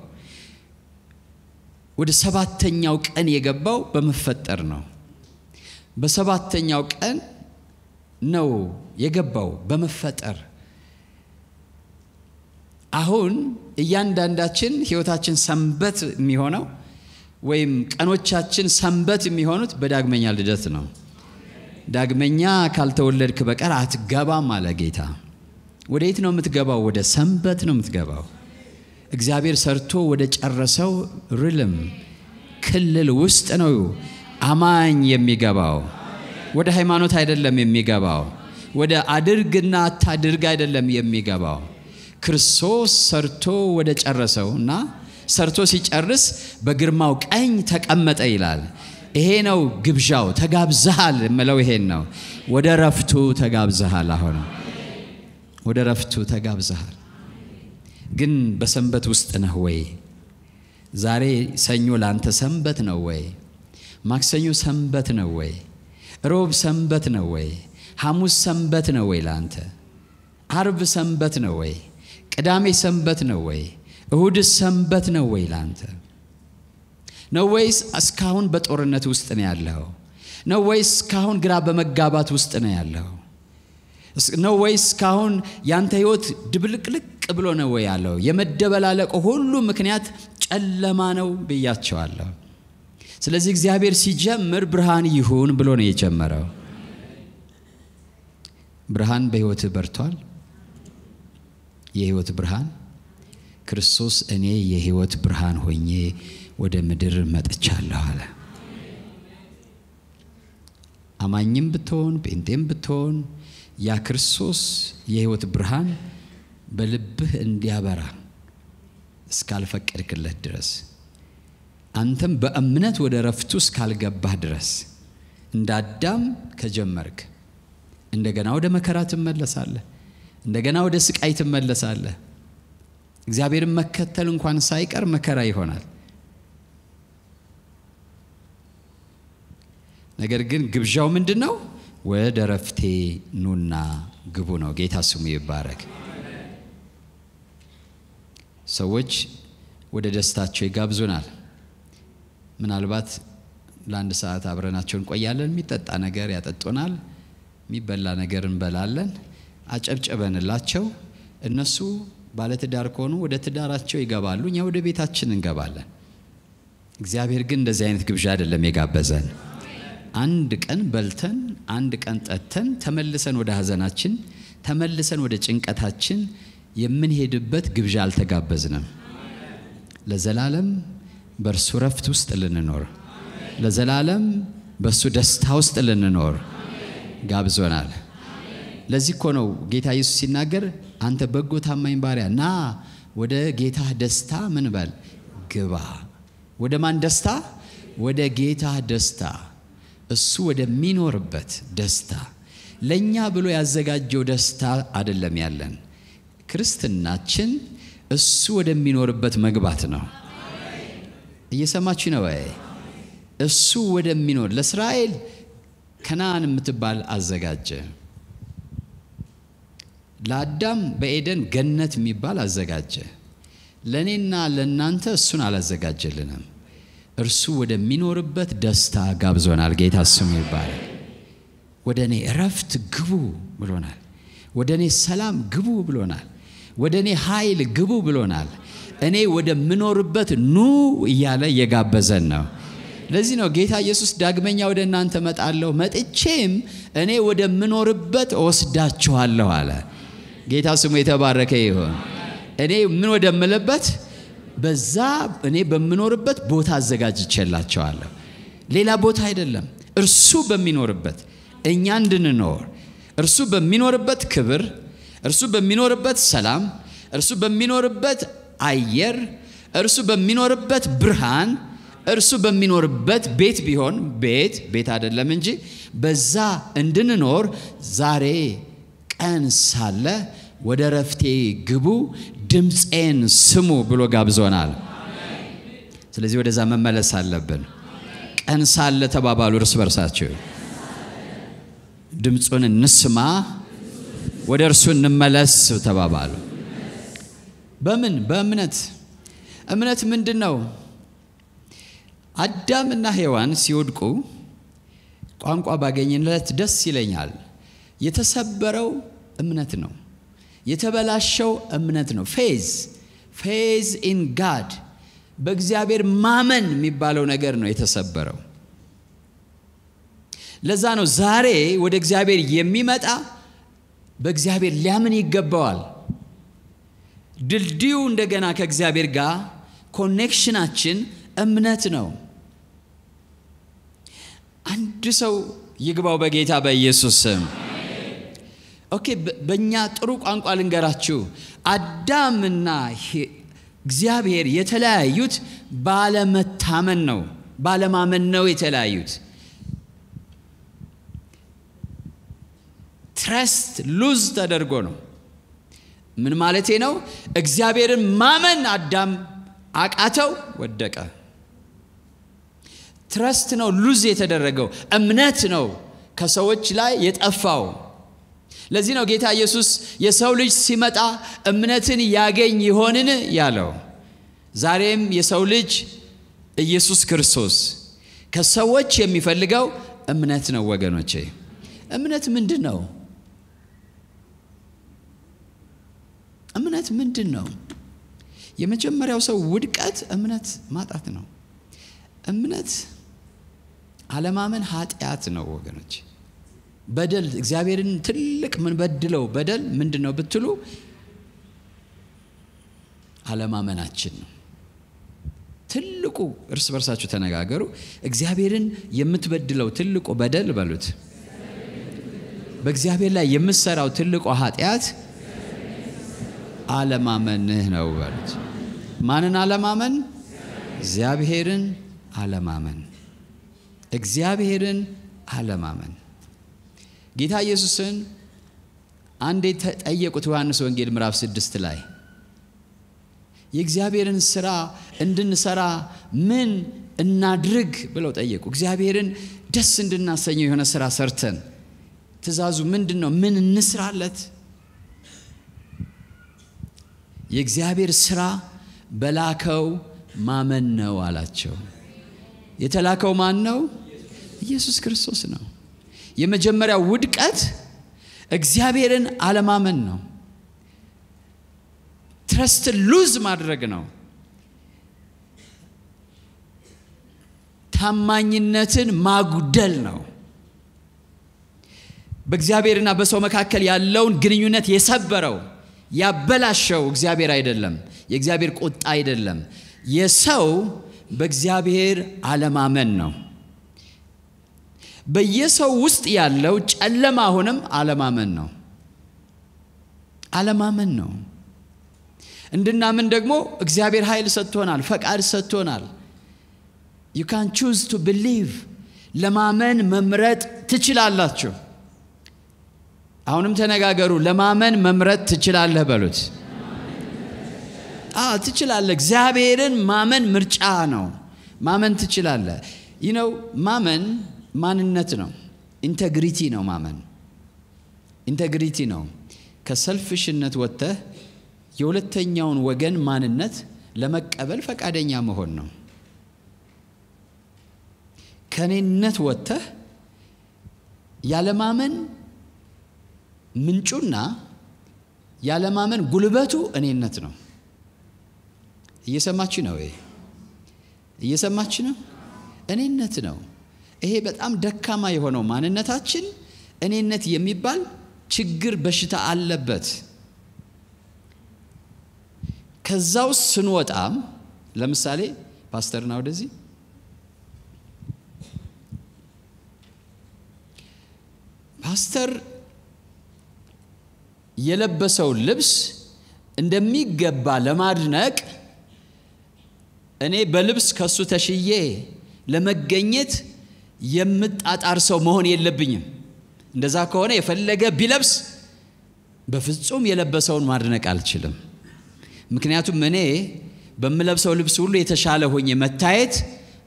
ወደ ሰባተኛው ቀን የገባው በመፈጠር ነው። በሰባተኛው ቀን ነው የገባው በመፈጠር። አሁን እያንዳንዳችን ህይወታችን ሰንበት የሚሆነው ወይም ቀኖቻችን ሰንበት የሚሆኑት በዳግመኛ ልደት ነው። ዳግመኛ ካልተወለድክ በቀር አትገባም አለ ጌታ። የት ነው የምትገባው? ወደ ሰንበት ነው የምትገባው። እግዚአብሔር ሰርቶ ወደ ጨረሰው ርልም ክልል ውስጥ ነው አማኝ የሚገባው። ወደ ሃይማኖት አይደለም የሚገባው። ወደ አድርግና አታድርግ አይደለም የሚገባው። ክርስቶስ ሰርቶ ወደ ጨረሰው እና ሰርቶ ሲጨርስ በግርማው ቀኝ ተቀመጠ ይላል። ይሄ ነው ግብዣው። ተጋብዘሃል የምለው ይሄን ነው። ወደ ረፍቱ ተጋብዘሃል። አሁን ወደ ረፍቱ ተጋብዘሃል። ግን በሰንበት ውስጥ ነህ ወይ? ዛሬ ሰኞ ላንተ ሰንበት ነው ወይ? ማክሰኞ ሰንበት ነው ወይ? ሮብ ሰንበት ነው ወይ? ሐሙስ ሰንበት ነው ወይ? ላንተ አርብ ሰንበት ነው ወይ? ቅዳሜ ሰንበት ነው ወይ? እሁድስ ሰንበት ነው ወይ ላንተ ነው ወይስ እስካሁን በጦርነት ውስጥ ነው ያለው ነው ወይስ እስካሁን ግራ በመጋባት ውስጥ ነው ያለው ነው ወይስ እስካሁን ያንተ ህይወት ድብልቅልቅ ብሎ ነው ወይ ያለው የመደበላለቅ ሁሉ ምክንያት ጨለማ ነው ብያቸዋለሁ ስለዚህ እግዚአብሔር ሲጀምር ብርሃን ይሁን ብሎ ነው የጀመረው ብርሃን በህይወት በርቷል የህይወት ብርሃን ክርስቶስ እኔ የህይወት ብርሃን ሆኜ ወደ ምድር መጥቻለሁ አለ። አማኝም ብትሆን ጴንጤም ብትሆን ያ ክርስቶስ የህይወት ብርሃን በልብህ እንዲያበራ እስካልፈቀድክለት ድረስ አንተም በእምነት ወደ ረፍቱ እስካልገባህ ድረስ እንደ አዳም ከጀመርክ እንደገና ወደ መከራ ትመለሳለህ። እንደገና ወደ ስቃይ ትመለሳለህ። እግዚአብሔርን መከተል እንኳን ሳይቀር መከራ ይሆናል። ነገር ግን ግብዣው ምንድን ነው? ወደ ረፍቴ ኑና ግቡ ነው። ጌታ ስሙ ይባረክ። ሰዎች ወደ ደስታቸው ይጋብዙናል። ምናልባት ለአንድ ሰዓት አብረናቸው እንቆያለን። የሚጠጣ ነገር ያጠጡናል፣ የሚበላ ነገር እንበላለን። አጨብጨበንላቸው እነሱ ባለትዳር ከሆኑ ወደ ትዳራቸው ይገባሉ፣ እኛ ወደ ቤታችን እንገባለን። እግዚአብሔር ግን እንደዚህ አይነት ግብዣ አይደለም የጋበዘን። አንድ ቀን በልተን፣ አንድ ቀን ጠጥተን፣ ተመልሰን ወደ ሀዘናችን፣ ተመልሰን ወደ ጭንቀታችን የምንሄድበት ግብዣ አልተጋበዝንም። ለዘላለም በእርሱ ረፍት ውስጥ ልንኖር፣ ለዘላለም በእሱ ደስታ ውስጥ ልንኖር ጋብዞናል። ለዚህ እኮ ነው ጌታ ኢየሱስ ሲናገር አንተ በጎ ታማኝ ባሪያ ና ወደ ጌታ ደስታ ምን በል ግባ። ወደ ማን ደስታ? ወደ ጌታ ደስታ፣ እሱ ወደሚኖርበት ደስታ። ለእኛ ብሎ ያዘጋጀው ደስታ አይደለም ያለን። ክርስትናችን እሱ ወደሚኖርበት መግባት ነው። እየሰማች ነው ወይ? እሱ ወደሚኖር ለእስራኤል ከናን የምትባል አዘጋጀ። ለአዳም በኤደን ገነት የሚባል አዘጋጀ። ለእኔና ለእናንተ እሱን አላዘጋጀልንም። እርሱ ወደሚኖርበት ደስታ ጋብዞናል። ጌታ ስሙ ይባላል። ወደ እኔ እረፍት ግቡ ብሎናል። ወደ እኔ ሰላም ግቡ ብሎናል። ወደ እኔ ኃይል ግቡ ብሎናል። እኔ ወደምኖርበት ኑ እያለ እየጋበዘን ነው። ለዚህ ነው ጌታ ኢየሱስ ዳግመኛ ወደ እናንተ መጣለሁ፣ መጥቼም እኔ ወደምኖርበት እወስዳችኋለሁ አለ። ጌታ ስሙ የተባረከ ይሆን። እኔ ምን ወደምልበት በዛ እኔ በምኖርበት ቦታ አዘጋጅቼላቸዋለሁ። ሌላ ቦታ አይደለም፣ እርሱ በሚኖርበት እኛ እንድንኖር እርሱ በሚኖርበት ክብር፣ እርሱ በሚኖርበት ሰላም፣ እርሱ በሚኖርበት አየር፣ እርሱ በሚኖርበት ብርሃን፣ እርሱ በሚኖርበት ቤት ቢሆን ቤት ቤት አይደለም እንጂ በዛ እንድንኖር ዛሬ ቀን ሳለ ወደ ረፍቴ ግቡ፣ ድምፄን ስሙ ብሎ ጋብዞናል። ስለዚህ ወደዛ መመለስ አለብን። ቀን ሳለ ተባባሉ እርስ በርሳቸው። ድምፁን እንስማ፣ ወደ እርሱ እንመለስ ተባባሉ። በምን በእምነት እምነት ምንድን ነው? አዳምና ሔዋን ሲወድቁ ቋንቋ ባገኝለት ደስ ይለኛል የተሰበረው እምነት ነው። የተበላሸው እምነት ነው። ፌዝ ፌዝ ኢን ጋድ በእግዚአብሔር ማመን የሚባለው ነገር ነው የተሰበረው። ለዛ ነው ዛሬ ወደ እግዚአብሔር የሚመጣ በእግዚአብሔር ሊያምን ይገባዋል። ድልድዩ እንደገና ከእግዚአብሔር ጋር ኮኔክሽናችን እምነት ነው። አንድ ሰው ይግባው በጌታ በኢየሱስ ስም። ኦኬ፣ በእኛ ጥሩ ቋንቋ ልንገራችሁ፣ አዳምና እግዚአብሔር የተለያዩት ባለመታመን ነው፣ ባለማመን ነው የተለያዩት። ትረስት ሉዝ ተደርጎ ነው። ምን ማለቴ ነው? እግዚአብሔርን ማመን አዳም አቃተው፣ ወደቀ። ትረስት ነው ሉዝ የተደረገው፣ እምነት ነው ከሰዎች ላይ የጠፋው። ለዚህ ነው ጌታ ኢየሱስ የሰው ልጅ ሲመጣ እምነትን ያገኝ ይሆንን ያለው። ዛሬም የሰው ልጅ ኢየሱስ ክርስቶስ ከሰዎች የሚፈልገው እምነት ነው። ወገኖቼ እምነት ምንድን ነው? እምነት ምንድን ነው? የመጀመሪያው ሰው ውድቀት እምነት ማጣት ነው። እምነት አለማመን ኃጢአት ነው ወገኖች። በደል እግዚአብሔርን ትልቅ ምን በድለው በደል ምንድን ነው ብትሉ አለማመናችን ነው። ትልቁ እርስ በርሳችሁ ተነጋገሩ። እግዚአብሔርን የምትበድለው ትልቁ በደል በሉት፣ በእግዚአብሔር ላይ የምትሰራው ትልቁ ኃጢአት አለማመንህ ነው በሉት። ማንን አለማመን? እግዚአብሔርን አለማመን። እግዚአብሔርን አለማመን ጌታ ኢየሱስን አንዴ ተጠየቁት። ዮሐንስ ወንጌል ምዕራፍ ስድስት ላይ የእግዚአብሔርን ስራ እንድንሰራ ምን እናድርግ ብለው ጠየቁ። እግዚአብሔርን ደስ እንድናሰኘው የሆነ ስራ ሰርተን ትእዛዙ ምንድን ነው? ምን እንስራለት? የእግዚአብሔር ስራ በላከው ማመን ነው አላቸው። የተላከው ማን ነው? ኢየሱስ ክርስቶስ ነው። የመጀመሪያው ውድቀት እግዚአብሔርን አለማመን ነው። ትረስት ሉዝ ማድረግ ነው። ታማኝነትን ማጉደል ነው። በእግዚአብሔርና በሰው መካከል ያለውን ግንኙነት የሰበረው ያበላሸው እግዚአብሔር አይደለም፣ የእግዚአብሔር ቁጣ አይደለም፣ የሰው በእግዚአብሔር አለማመን ነው። በየሰው ውስጥ ያለው ጨለማ አሁንም አለማመን ነው። አለማመን ነው። እንድናምን ደግሞ እግዚአብሔር ኃይል ሰጥቶናል፣ ፈቃድ ሰጥቶናል። ዩ ካን ቹዝ ቱ ብሊቭ ለማመን መምረጥ ትችላላችሁ። አሁንም ተነጋገሩ። ለማመን መምረጥ ትችላለህ በሉት። አዎ እግዚአብሔርን ማመን ምርጫ ነው። ማመን ትችላለ ይነው ማመን ማንነት ነው። ኢንተግሪቲ ነው ማመን። ኢንተግሪቲ ነው። ከሰልፍሽነት ወጥተህ የሁለተኛውን ወገን ማንነት ለመቀበል ፈቃደኛ መሆን ነው። ከኔነት ወጥተህ ያለማመን ምንጩና ያለማመን ጉልበቱ እኔነት ነው። እየሰማች ነው። እየሰማች ነው። እኔነት ነው። ይሄ በጣም ደካማ የሆነው ማንነታችን እኔነት የሚባል ችግር በሽታ አለበት። ከዛው ስንወጣ ለምሳሌ ፓስተርና ወደዚህ ፓስተር የለበሰው ልብስ እንደሚገባ ለማድነቅ እኔ በልብስ ከሱ ተሽዬ ለመገኘት የምጣጣር ሰው መሆን የለብኝም። እንደዛ ከሆነ የፈለገ ቢለብስ በፍጹም የለበሰውን ማድነቅ አልችልም። ምክንያቱም እኔ በምለብሰው ልብስ ሁሉ የተሻለ ሆኜ መታየት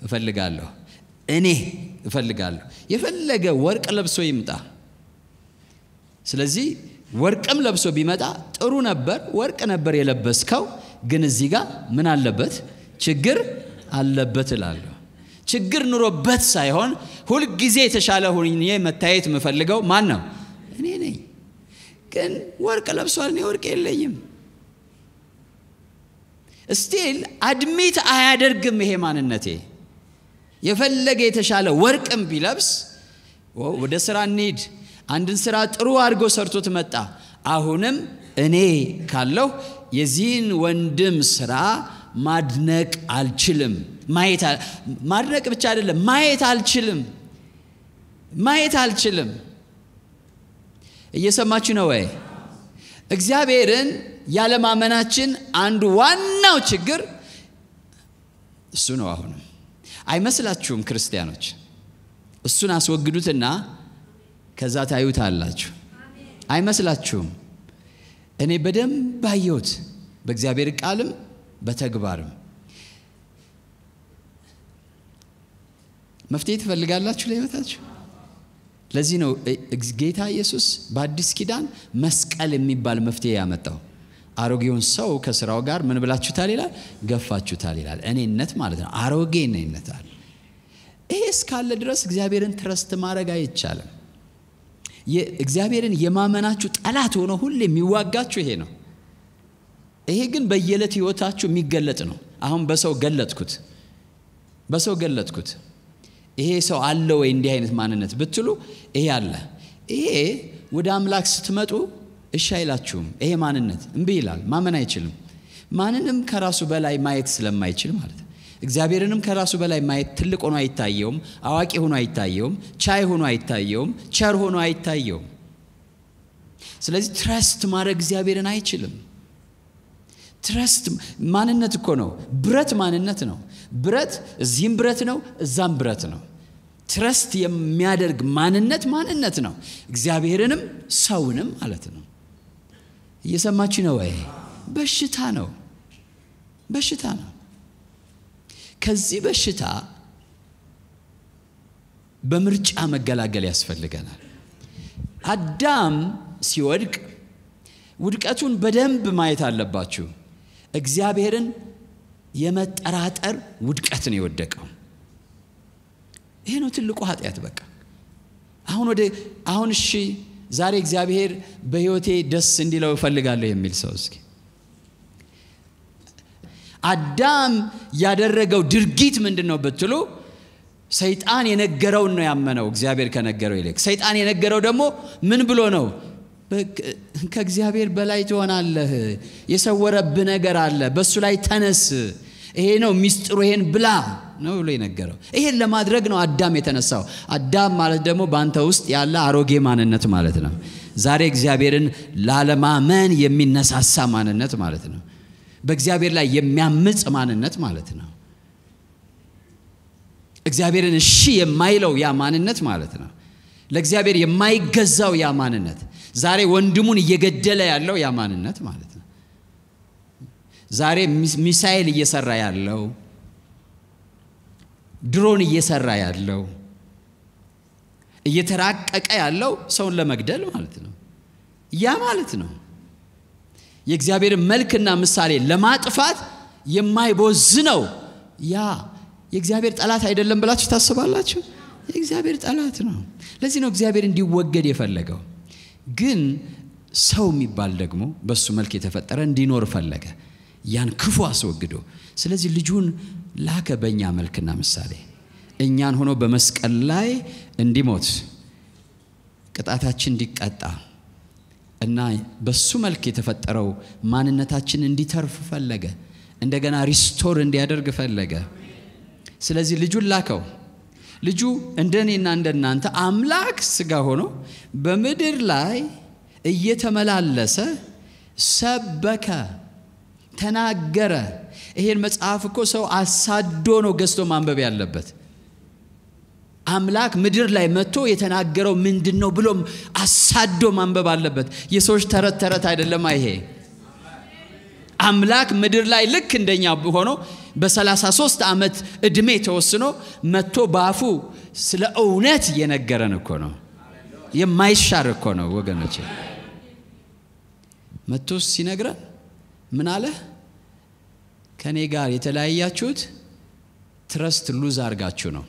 እፈልጋለሁ። እኔ እፈልጋለሁ። የፈለገ ወርቅ ለብሶ ይምጣ። ስለዚህ ወርቅም ለብሶ ቢመጣ ጥሩ ነበር፣ ወርቅ ነበር የለበስከው። ግን እዚህ ጋር ምን አለበት? ችግር አለበት እላለሁ። ችግር ኑሮበት ሳይሆን ሁልጊዜ የተሻለ ሁኜ መታየት የምፈልገው ማን ነው? እኔ ነኝ። ግን ወርቅ ለብሷል፣ እኔ ወርቅ የለኝም። ስቲል አድሚት አያደርግም ይሄ ማንነቴ። የፈለገ የተሻለ ወርቅም ቢለብስ ወደ ስራ እንሂድ፣ አንድን ስራ ጥሩ አድርጎ ሰርቶት መጣ። አሁንም እኔ ካለሁ የዚህን ወንድም ስራ ማድነቅ አልችልም። ማየት ማድነቅ ብቻ አይደለም፣ ማየት አልችልም። ማየት አልችልም። እየሰማችሁ ነው ወይ? እግዚአብሔርን ያለማመናችን አንዱ ዋናው ችግር እሱ ነው። አሁንም አይመስላችሁም ክርስቲያኖች? እሱን አስወግዱትና ከዛ ታዩት አላችሁ። አይመስላችሁም? እኔ በደንብ አየሁት በእግዚአብሔር ቃልም በተግባርም መፍትሄ ትፈልጋላችሁ ለህይወታችሁ? ለዚህ ነው ጌታ ኢየሱስ በአዲስ ኪዳን መስቀል የሚባል መፍትሄ ያመጣው። አሮጌውን ሰው ከስራው ጋር ምን ብላችሁታል ይላል? ገፋችሁታል ይላል። እኔነት ማለት ነው። አሮጌ እኔነት አለ። ይሄ እስካለ ድረስ እግዚአብሔርን ትረስት ማድረግ አይቻልም። እግዚአብሔርን የማመናችሁ ጠላት ሆኖ ሁሌ የሚዋጋችሁ ይሄ ነው። ይሄ ግን በየዕለት ህይወታችሁ የሚገለጥ ነው። አሁን በሰው ገለጥኩት፣ በሰው ገለጥኩት። ይሄ ሰው አለ ወይ እንዲህ አይነት ማንነት ብትሉ ይሄ አለ። ይሄ ወደ አምላክ ስትመጡ እሺ አይላችሁም። ይሄ ማንነት እምብ ይላል፣ ማመን አይችልም። ማንንም ከራሱ በላይ ማየት ስለማይችል ማለት ነው። እግዚአብሔርንም ከራሱ በላይ ማየት ትልቅ ሆኖ አይታየውም፣ አዋቂ ሆኖ አይታየውም፣ ቻይ ሆኖ አይታየውም፣ ቸር ሆኖ አይታየውም። ስለዚህ ትረስት ማድረግ እግዚአብሔርን አይችልም። ትረስት ማንነት እኮ ነው። ብረት ማንነት ነው። ብረት እዚህም ብረት ነው፣ እዛም ብረት ነው። ትረስት የሚያደርግ ማንነት ማንነት ነው። እግዚአብሔርንም ሰውንም ማለት ነው። እየሰማች ነው ወይ? በሽታ ነው። በሽታ ነው። ከዚህ በሽታ በምርጫ መገላገል ያስፈልገናል። አዳም ሲወድቅ ውድቀቱን በደንብ ማየት አለባችሁ። እግዚአብሔርን የመጠራጠር ውድቀት ነው የወደቀው። ይሄ ነው ትልቁ ኃጢአት። በቃ አሁን ወደ አሁን እሺ ዛሬ እግዚአብሔር በህይወቴ ደስ እንዲለው እፈልጋለሁ የሚል ሰው እስኪ አዳም ያደረገው ድርጊት ምንድን ነው ብትሉ ሰይጣን የነገረውን ነው ያመነው እግዚአብሔር ከነገረው ይልቅ። ሰይጣን የነገረው ደግሞ ምን ብሎ ነው? ከእግዚአብሔር በላይ ትሆናለህ። የሰወረብ ነገር አለ፣ በእሱ ላይ ተነስ፣ ይሄ ነው ሚስጥሩ፣ ይሄን ብላ ነው ብሎ የነገረው። ይሄን ለማድረግ ነው አዳም የተነሳው። አዳም ማለት ደግሞ በአንተ ውስጥ ያለ አሮጌ ማንነት ማለት ነው። ዛሬ እግዚአብሔርን ላለማመን የሚነሳሳ ማንነት ማለት ነው። በእግዚአብሔር ላይ የሚያምጽ ማንነት ማለት ነው። እግዚአብሔርን እሺ የማይለው ያ ማንነት ማለት ነው። ለእግዚአብሔር የማይገዛው ያ ማንነት ዛሬ ወንድሙን እየገደለ ያለው ያማንነት ማለት ነው። ዛሬ ሚሳኤል እየሰራ ያለው ድሮን እየሰራ ያለው እየተራቀቀ ያለው ሰውን ለመግደል ማለት ነው። ያ ማለት ነው የእግዚአብሔርን መልክና ምሳሌ ለማጥፋት የማይቦዝ ነው። ያ የእግዚአብሔር ጠላት አይደለም ብላችሁ ታስባላችሁ? የእግዚአብሔር ጠላት ነው። ለዚህ ነው እግዚአብሔር እንዲወገድ የፈለገው። ግን ሰው የሚባል ደግሞ በሱ መልክ የተፈጠረ እንዲኖር ፈለገ ያን ክፉ አስወግዶ ስለዚህ ልጁን ላከ በእኛ መልክና ምሳሌ እኛን ሆኖ በመስቀል ላይ እንዲሞት ቅጣታችን እንዲቀጣ እና በሱ መልክ የተፈጠረው ማንነታችን እንዲተርፍ ፈለገ እንደገና ሪስቶር እንዲያደርግ ፈለገ ስለዚህ ልጁን ላከው ልጁ እንደ እኔና እንደ እናንተ አምላክ ስጋ ሆኖ በምድር ላይ እየተመላለሰ ሰበከ፣ ተናገረ። ይሄን መጽሐፍ እኮ ሰው አሳዶ ነው ገዝቶ ማንበብ ያለበት። አምላክ ምድር ላይ መጥቶ የተናገረው ምንድን ነው ብሎም አሳዶ ማንበብ አለበት። የሰዎች ተረት ተረት አይደለም ይሄ። አምላክ ምድር ላይ ልክ እንደኛ ሆኖ በ33 ዓመት እድሜ ተወስኖ መጥቶ በአፉ ስለ እውነት እየነገረን እኮ ነው። የማይሻር እኮ ነው ወገኖች መጥቶ ሲነግረን ምን አለ? ከእኔ ጋር የተለያያችሁት ትረስት ሉዝ አድርጋችሁ ነው፣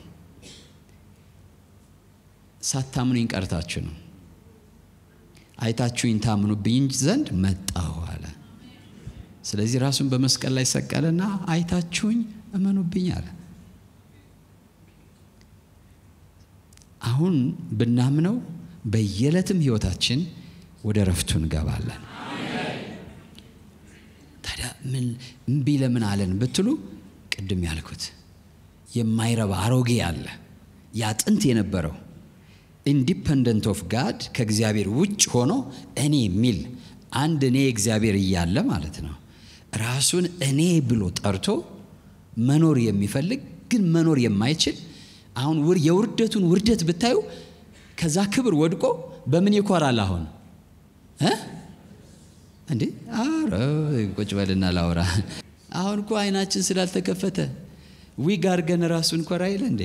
ሳታምኑኝ ቀርታችሁ ነው። አይታችሁኝ ታምኑብኝ ዘንድ መጣሁ አለ። ስለዚህ ራሱን በመስቀል ላይ ሰቀለና አይታችሁኝ እመኑብኝ አለ። አሁን ብናምነው በየለትም ህይወታችን ወደ ረፍቱ እንገባለን። ታዲያ ምን እምቢ ለምን አለን ብትሉ ቅድም ያልኩት የማይረባ አሮጌ አለ ያ ጥንት የነበረው ኢንዲፐንደንት ኦፍ ጋድ ከእግዚአብሔር ውጭ ሆኖ እኔ የሚል አንድ እኔ እግዚአብሔር እያለ ማለት ነው ራሱን እኔ ብሎ ጠርቶ መኖር የሚፈልግ ግን መኖር የማይችል አሁን የውርደቱን ውርደት ብታዩ ከዛ ክብር ወድቆ በምን ይኮራል? አሁን እንዴ አረ ቁጭ በልና ላውራ። አሁን እኮ አይናችን ስላልተከፈተ ዊግ አድርገን ራሱን ኮራ እንዴ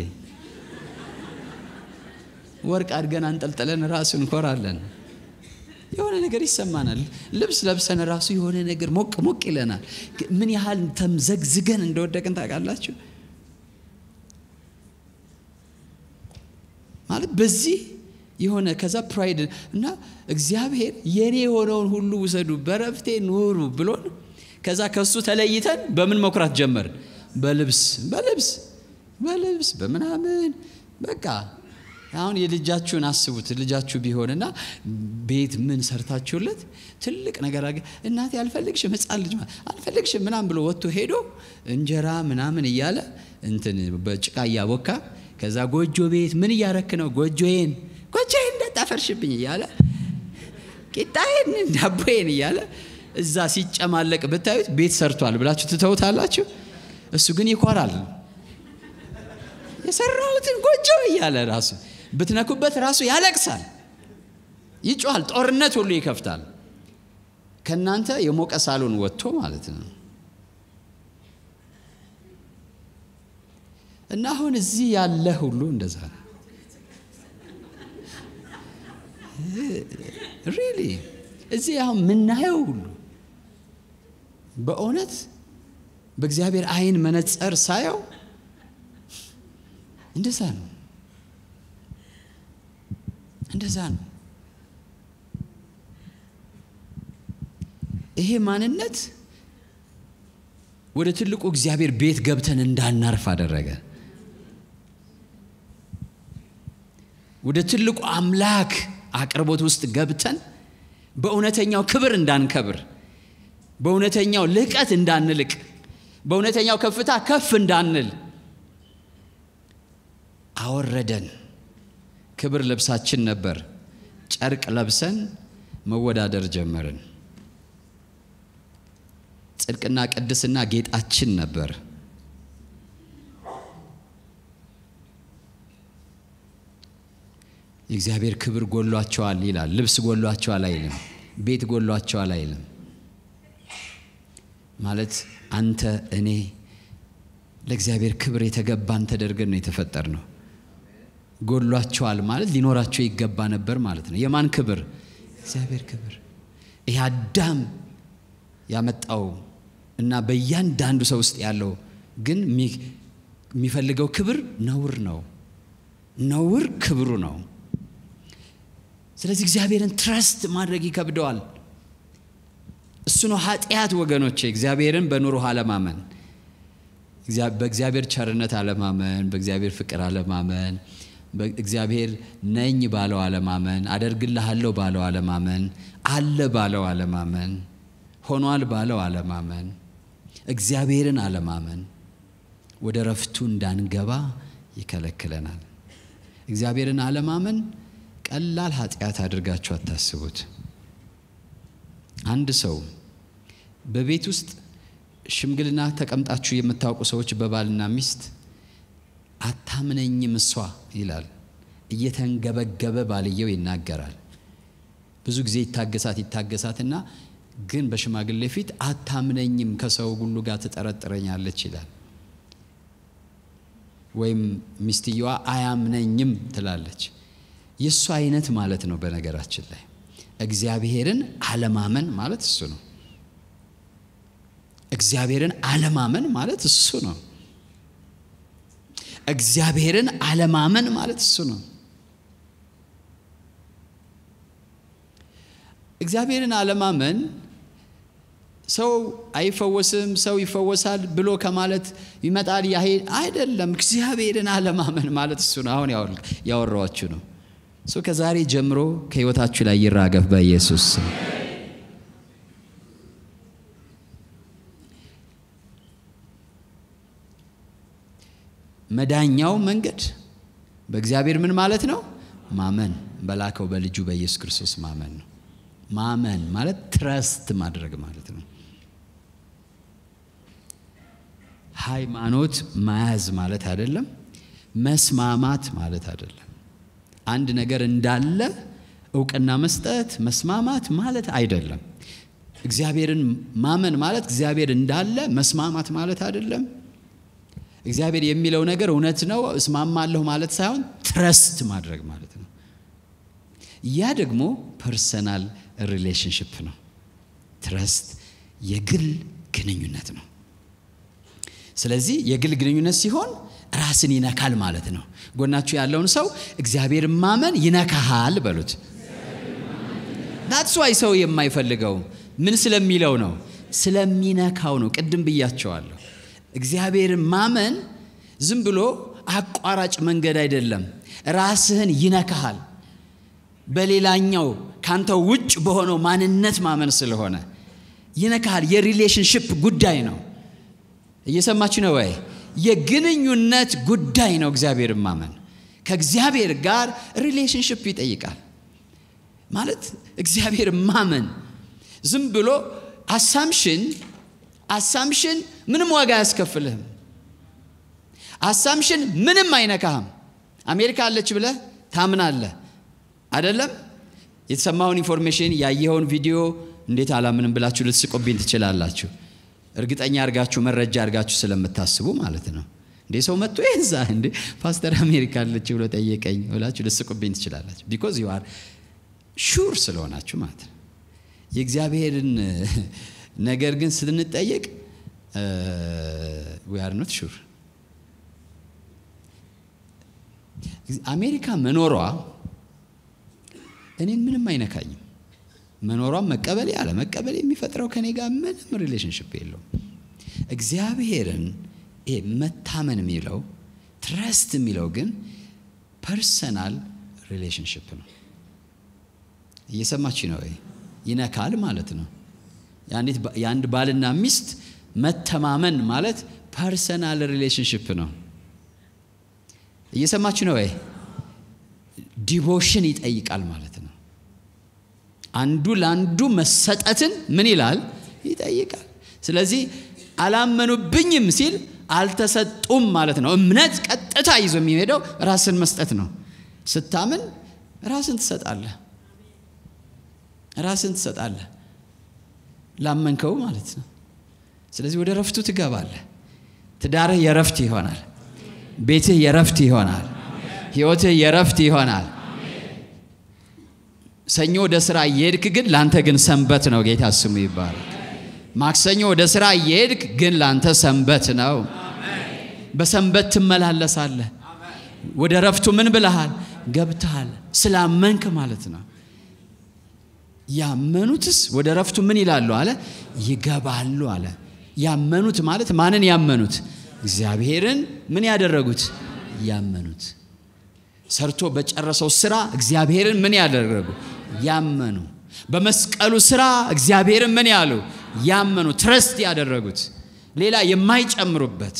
ወርቅ አድርገን አንጠልጥለን ራሱን ኮራለን። የሆነ ነገር ይሰማናል። ልብስ ለብሰን ራሱ የሆነ ነገር ሞቅ ሞቅ ይለናል። ምን ያህል ተምዘግዝገን እንደወደቅን ታውቃላችሁ? ማለት በዚህ የሆነ ከዛ ፕራይድ እና እግዚአብሔር የኔ የሆነውን ሁሉ ውሰዱ በረፍቴ ኑሩ ብሎን ከዛ ከሱ ተለይተን በምን መኩራት ጀመርን? በልብስ በልብስ በልብስ በምናምን በቃ አሁን የልጃችሁን አስቡት። ልጃችሁ ቢሆንና ቤት ምን ሰርታችሁለት ትልቅ ነገር አገ እናቴ አልፈልግሽም፣ ህፃን ልጅ አልፈልግሽም ምናምን ብሎ ወጥቶ ሄዶ እንጀራ ምናምን እያለ እንትን በጭቃ እያቦካ ከዛ ጎጆ ቤት ምን እያረክ ነው? ጎጆዬን ጎጆዬን እንዳታፈርሽብኝ እያለ ቂጣዬን ዳቦዬን እያለ እዛ ሲጨማለቅ ብታዩት ቤት ሰርቷል ብላችሁ ትተውታላችሁ። እሱ ግን ይኮራል። የሰራሁትን ጎጆ እያለ ራሱ ብትነኩበት ራሱ ያለቅሳል፣ ይጮሃል፣ ጦርነት ሁሉ ይከፍታል። ከእናንተ የሞቀ ሳሎን ወጥቶ ማለት ነው። እና አሁን እዚህ ያለ ሁሉ እንደዛ ነው። ሪሊ እዚህ አሁን የምናየው ሁሉ በእውነት በእግዚአብሔር አይን መነጽር ሳየው እንደዛ ነው። እንደዛ ነው። ይሄ ማንነት ወደ ትልቁ እግዚአብሔር ቤት ገብተን እንዳናርፍ አደረገ። ወደ ትልቁ አምላክ አቅርቦት ውስጥ ገብተን በእውነተኛው ክብር እንዳንከብር፣ በእውነተኛው ልቀት እንዳንልቅ፣ በእውነተኛው ከፍታ ከፍ እንዳንል አወረደን። ክብር ልብሳችን ነበር። ጨርቅ ለብሰን መወዳደር ጀመርን። ጽድቅና ቅድስና ጌጣችን ነበር። የእግዚአብሔር ክብር ጎሏቸዋል ይላል። ልብስ ጎሏቸዋል አይልም። ቤት ጎሏቸዋል አይልም። ማለት አንተ እኔ ለእግዚአብሔር ክብር የተገባን ተደርገን ነው የተፈጠር ነው። ጎድሏቸዋል ማለት ሊኖራቸው ይገባ ነበር ማለት ነው። የማን ክብር? እግዚአብሔር ክብር። ይህ አዳም ያመጣው እና በእያንዳንዱ ሰው ውስጥ ያለው ግን የሚፈልገው ክብር ነውር ነው። ነውር ክብሩ ነው። ስለዚህ እግዚአብሔርን ትረስት ማድረግ ይከብደዋል። እሱ ነው ኃጢአት ወገኖቼ፣ እግዚአብሔርን በኑሮ አለማመን፣ በእግዚአብሔር ቸርነት አለማመን፣ በእግዚአብሔር ፍቅር አለማመን እግዚአብሔር ነኝ ባለው አለማመን፣ አደርግልሃለሁ ባለው አለማመን፣ አለ ባለው አለማመን፣ ሆኗል ባለው አለማመን፣ እግዚአብሔርን አለማመን ወደ ረፍቱ እንዳንገባ ይከለክለናል። እግዚአብሔርን አለማመን ቀላል ኃጢአት አድርጋችሁ አታስቡት። አንድ ሰው በቤት ውስጥ ሽምግልና ተቀምጣችሁ የምታውቁ ሰዎች በባልና ሚስት አታምነኝም እሷ ይላል። እየተንገበገበ ባልየው ይናገራል። ብዙ ጊዜ ይታገሳት ይታገሳትና ግን በሽማግሌ ፊት አታምነኝም፣ ከሰው ሁሉ ጋር ትጠረጥረኛለች ይላል። ወይም ሚስትየዋ አያምነኝም ትላለች። የእሱ አይነት ማለት ነው። በነገራችን ላይ እግዚአብሔርን አለማመን ማለት እሱ ነው። እግዚአብሔርን አለማመን ማለት እሱ ነው። እግዚአብሔርን አለማመን ማለት እሱ ነው። እግዚአብሔርን አለማመን ሰው አይፈወስም፣ ሰው ይፈወሳል ብሎ ከማለት ይመጣል ያሄድ አይደለም። እግዚአብሔርን አለማመን ማለት እሱ ነው። አሁን ያወራኋችሁ ነው። ከዛሬ ጀምሮ ከህይወታችሁ ላይ ይራገፍ በኢየሱስ ስም። መዳኛው መንገድ በእግዚአብሔር ምን ማለት ነው? ማመን፣ በላከው በልጁ በኢየሱስ ክርስቶስ ማመን ነው። ማመን ማለት ትረስት ማድረግ ማለት ነው። ሃይማኖት መያዝ ማለት አይደለም። መስማማት ማለት አይደለም። አንድ ነገር እንዳለ እውቅና መስጠት መስማማት ማለት አይደለም። እግዚአብሔርን ማመን ማለት እግዚአብሔር እንዳለ መስማማት ማለት አይደለም። እግዚአብሔር የሚለው ነገር እውነት ነው እስማማለሁ ማለት ሳይሆን ትረስት ማድረግ ማለት ነው። ያ ደግሞ ፐርሰናል ሪሌሽንሽፕ ነው። ትረስት የግል ግንኙነት ነው። ስለዚህ የግል ግንኙነት ሲሆን ራስን ይነካል ማለት ነው። ጎናችሁ ያለውን ሰው እግዚአብሔር ማመን ይነካሃል በሉት። ዳትስ ሰው የማይፈልገው ምን ስለሚለው ነው? ስለሚነካው ነው። ቅድም ብያቸዋለሁ። እግዚአብሔርን ማመን ዝም ብሎ አቋራጭ መንገድ አይደለም። ራስህን ይነካሃል። በሌላኛው ካንተ ውጭ በሆነው ማንነት ማመን ስለሆነ ይነካሃል። የሪሌሽንሽፕ ጉዳይ ነው። እየሰማችሁ ነው ወይ? የግንኙነት ጉዳይ ነው። እግዚአብሔር ማመን ከእግዚአብሔር ጋር ሪሌሽንሽፕ ይጠይቃል። ማለት እግዚአብሔር ማመን ዝም ብሎ አሳምሽን አሳምሽን ምንም ዋጋ አያስከፍልህም። አሳምሽን ምንም አይነካህም። አሜሪካ አለች ብለህ ታምናለህ አይደለም? የተሰማውን ኢንፎርሜሽን ያየኸውን ቪዲዮ እንዴት አላምንም ብላችሁ ልትስቁብኝ ትችላላችሁ። እርግጠኛ አርጋችሁ መረጃ አርጋችሁ ስለምታስቡ ማለት ነው። እንዴ ሰው መጥቶ የዛ እንዴ ፓስተር አሜሪካ አለች ብሎ ጠየቀኝ ብላችሁ ልስቁብኝ ትችላላችሁ። ቢኮዝ ዩ አር ሹር ስለሆናችሁ ማለት ነው። የእግዚአብሔርን ነገር ግን ስንጠየቅ ዊ ኖት ሹር አሜሪካ መኖሯ እኔን ምንም አይነካኝም። መኖሯን ያለ መቀበል የሚፈጥረው ከኔ ጋር ምንም ሪሌሽንሽፕ የለውም። እግዚአብሔርን መታመን የሚለው ትረስት የሚለው ግን ፐርሰናል ሪሌሽንሽፕ ነው። እየሰማች ነው። ይነካል ማለት ነው። የአንድ ባልና ሚስት መተማመን ማለት ፐርሰናል ሪሌሽንሽፕ ነው። እየሰማችሁ ነው ወይ? ዲቮሽን ይጠይቃል ማለት ነው። አንዱ ለአንዱ መሰጠትን ምን ይላል? ይጠይቃል። ስለዚህ አላመኑብኝም ሲል አልተሰጡም ማለት ነው። እምነት ቀጥታ ይዞ የሚሄደው ራስን መስጠት ነው። ስታምን ራስን ትሰጣለህ፣ ራስን ትሰጣለህ። ላመንከው ማለት ነው ስለዚህ ወደ ረፍቱ ትገባለህ ትዳርህ የረፍት ይሆናል ቤትህ የረፍት ይሆናል ህይወትህ የረፍት ይሆናል ሰኞ ወደ ስራ እየሄድክ ግን ላንተ ግን ሰንበት ነው ጌታ ስሙ ይባላል ማክሰኞ ወደ ስራ እየሄድክ ግን ላንተ ሰንበት ነው በሰንበት ትመላለሳለህ ወደ ረፍቱ ምን ብለሃል ገብተሃል ስላመንክ ማለት ነው ያመኑትስ ወደ ረፍቱ ምን ይላሉ አለ ይገባሉ አለ ያመኑት ማለት ማንን ያመኑት እግዚአብሔርን ምን ያደረጉት ያመኑት ሰርቶ በጨረሰው ስራ እግዚአብሔርን ምን ያደረጉ ያመኑ በመስቀሉ ስራ እግዚአብሔርን ምን ያሉ ያመኑ ትረስት ያደረጉት ሌላ የማይጨምሩበት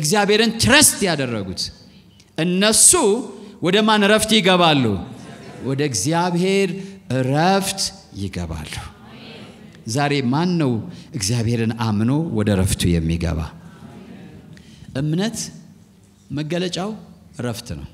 እግዚአብሔርን ትረስት ያደረጉት እነሱ ወደ ማን ረፍት ይገባሉ ወደ እግዚአብሔር እረፍት ይገባሉ። ዛሬ ማን ነው እግዚአብሔርን አምኖ ወደ እረፍቱ የሚገባ? እምነት መገለጫው እረፍት ነው።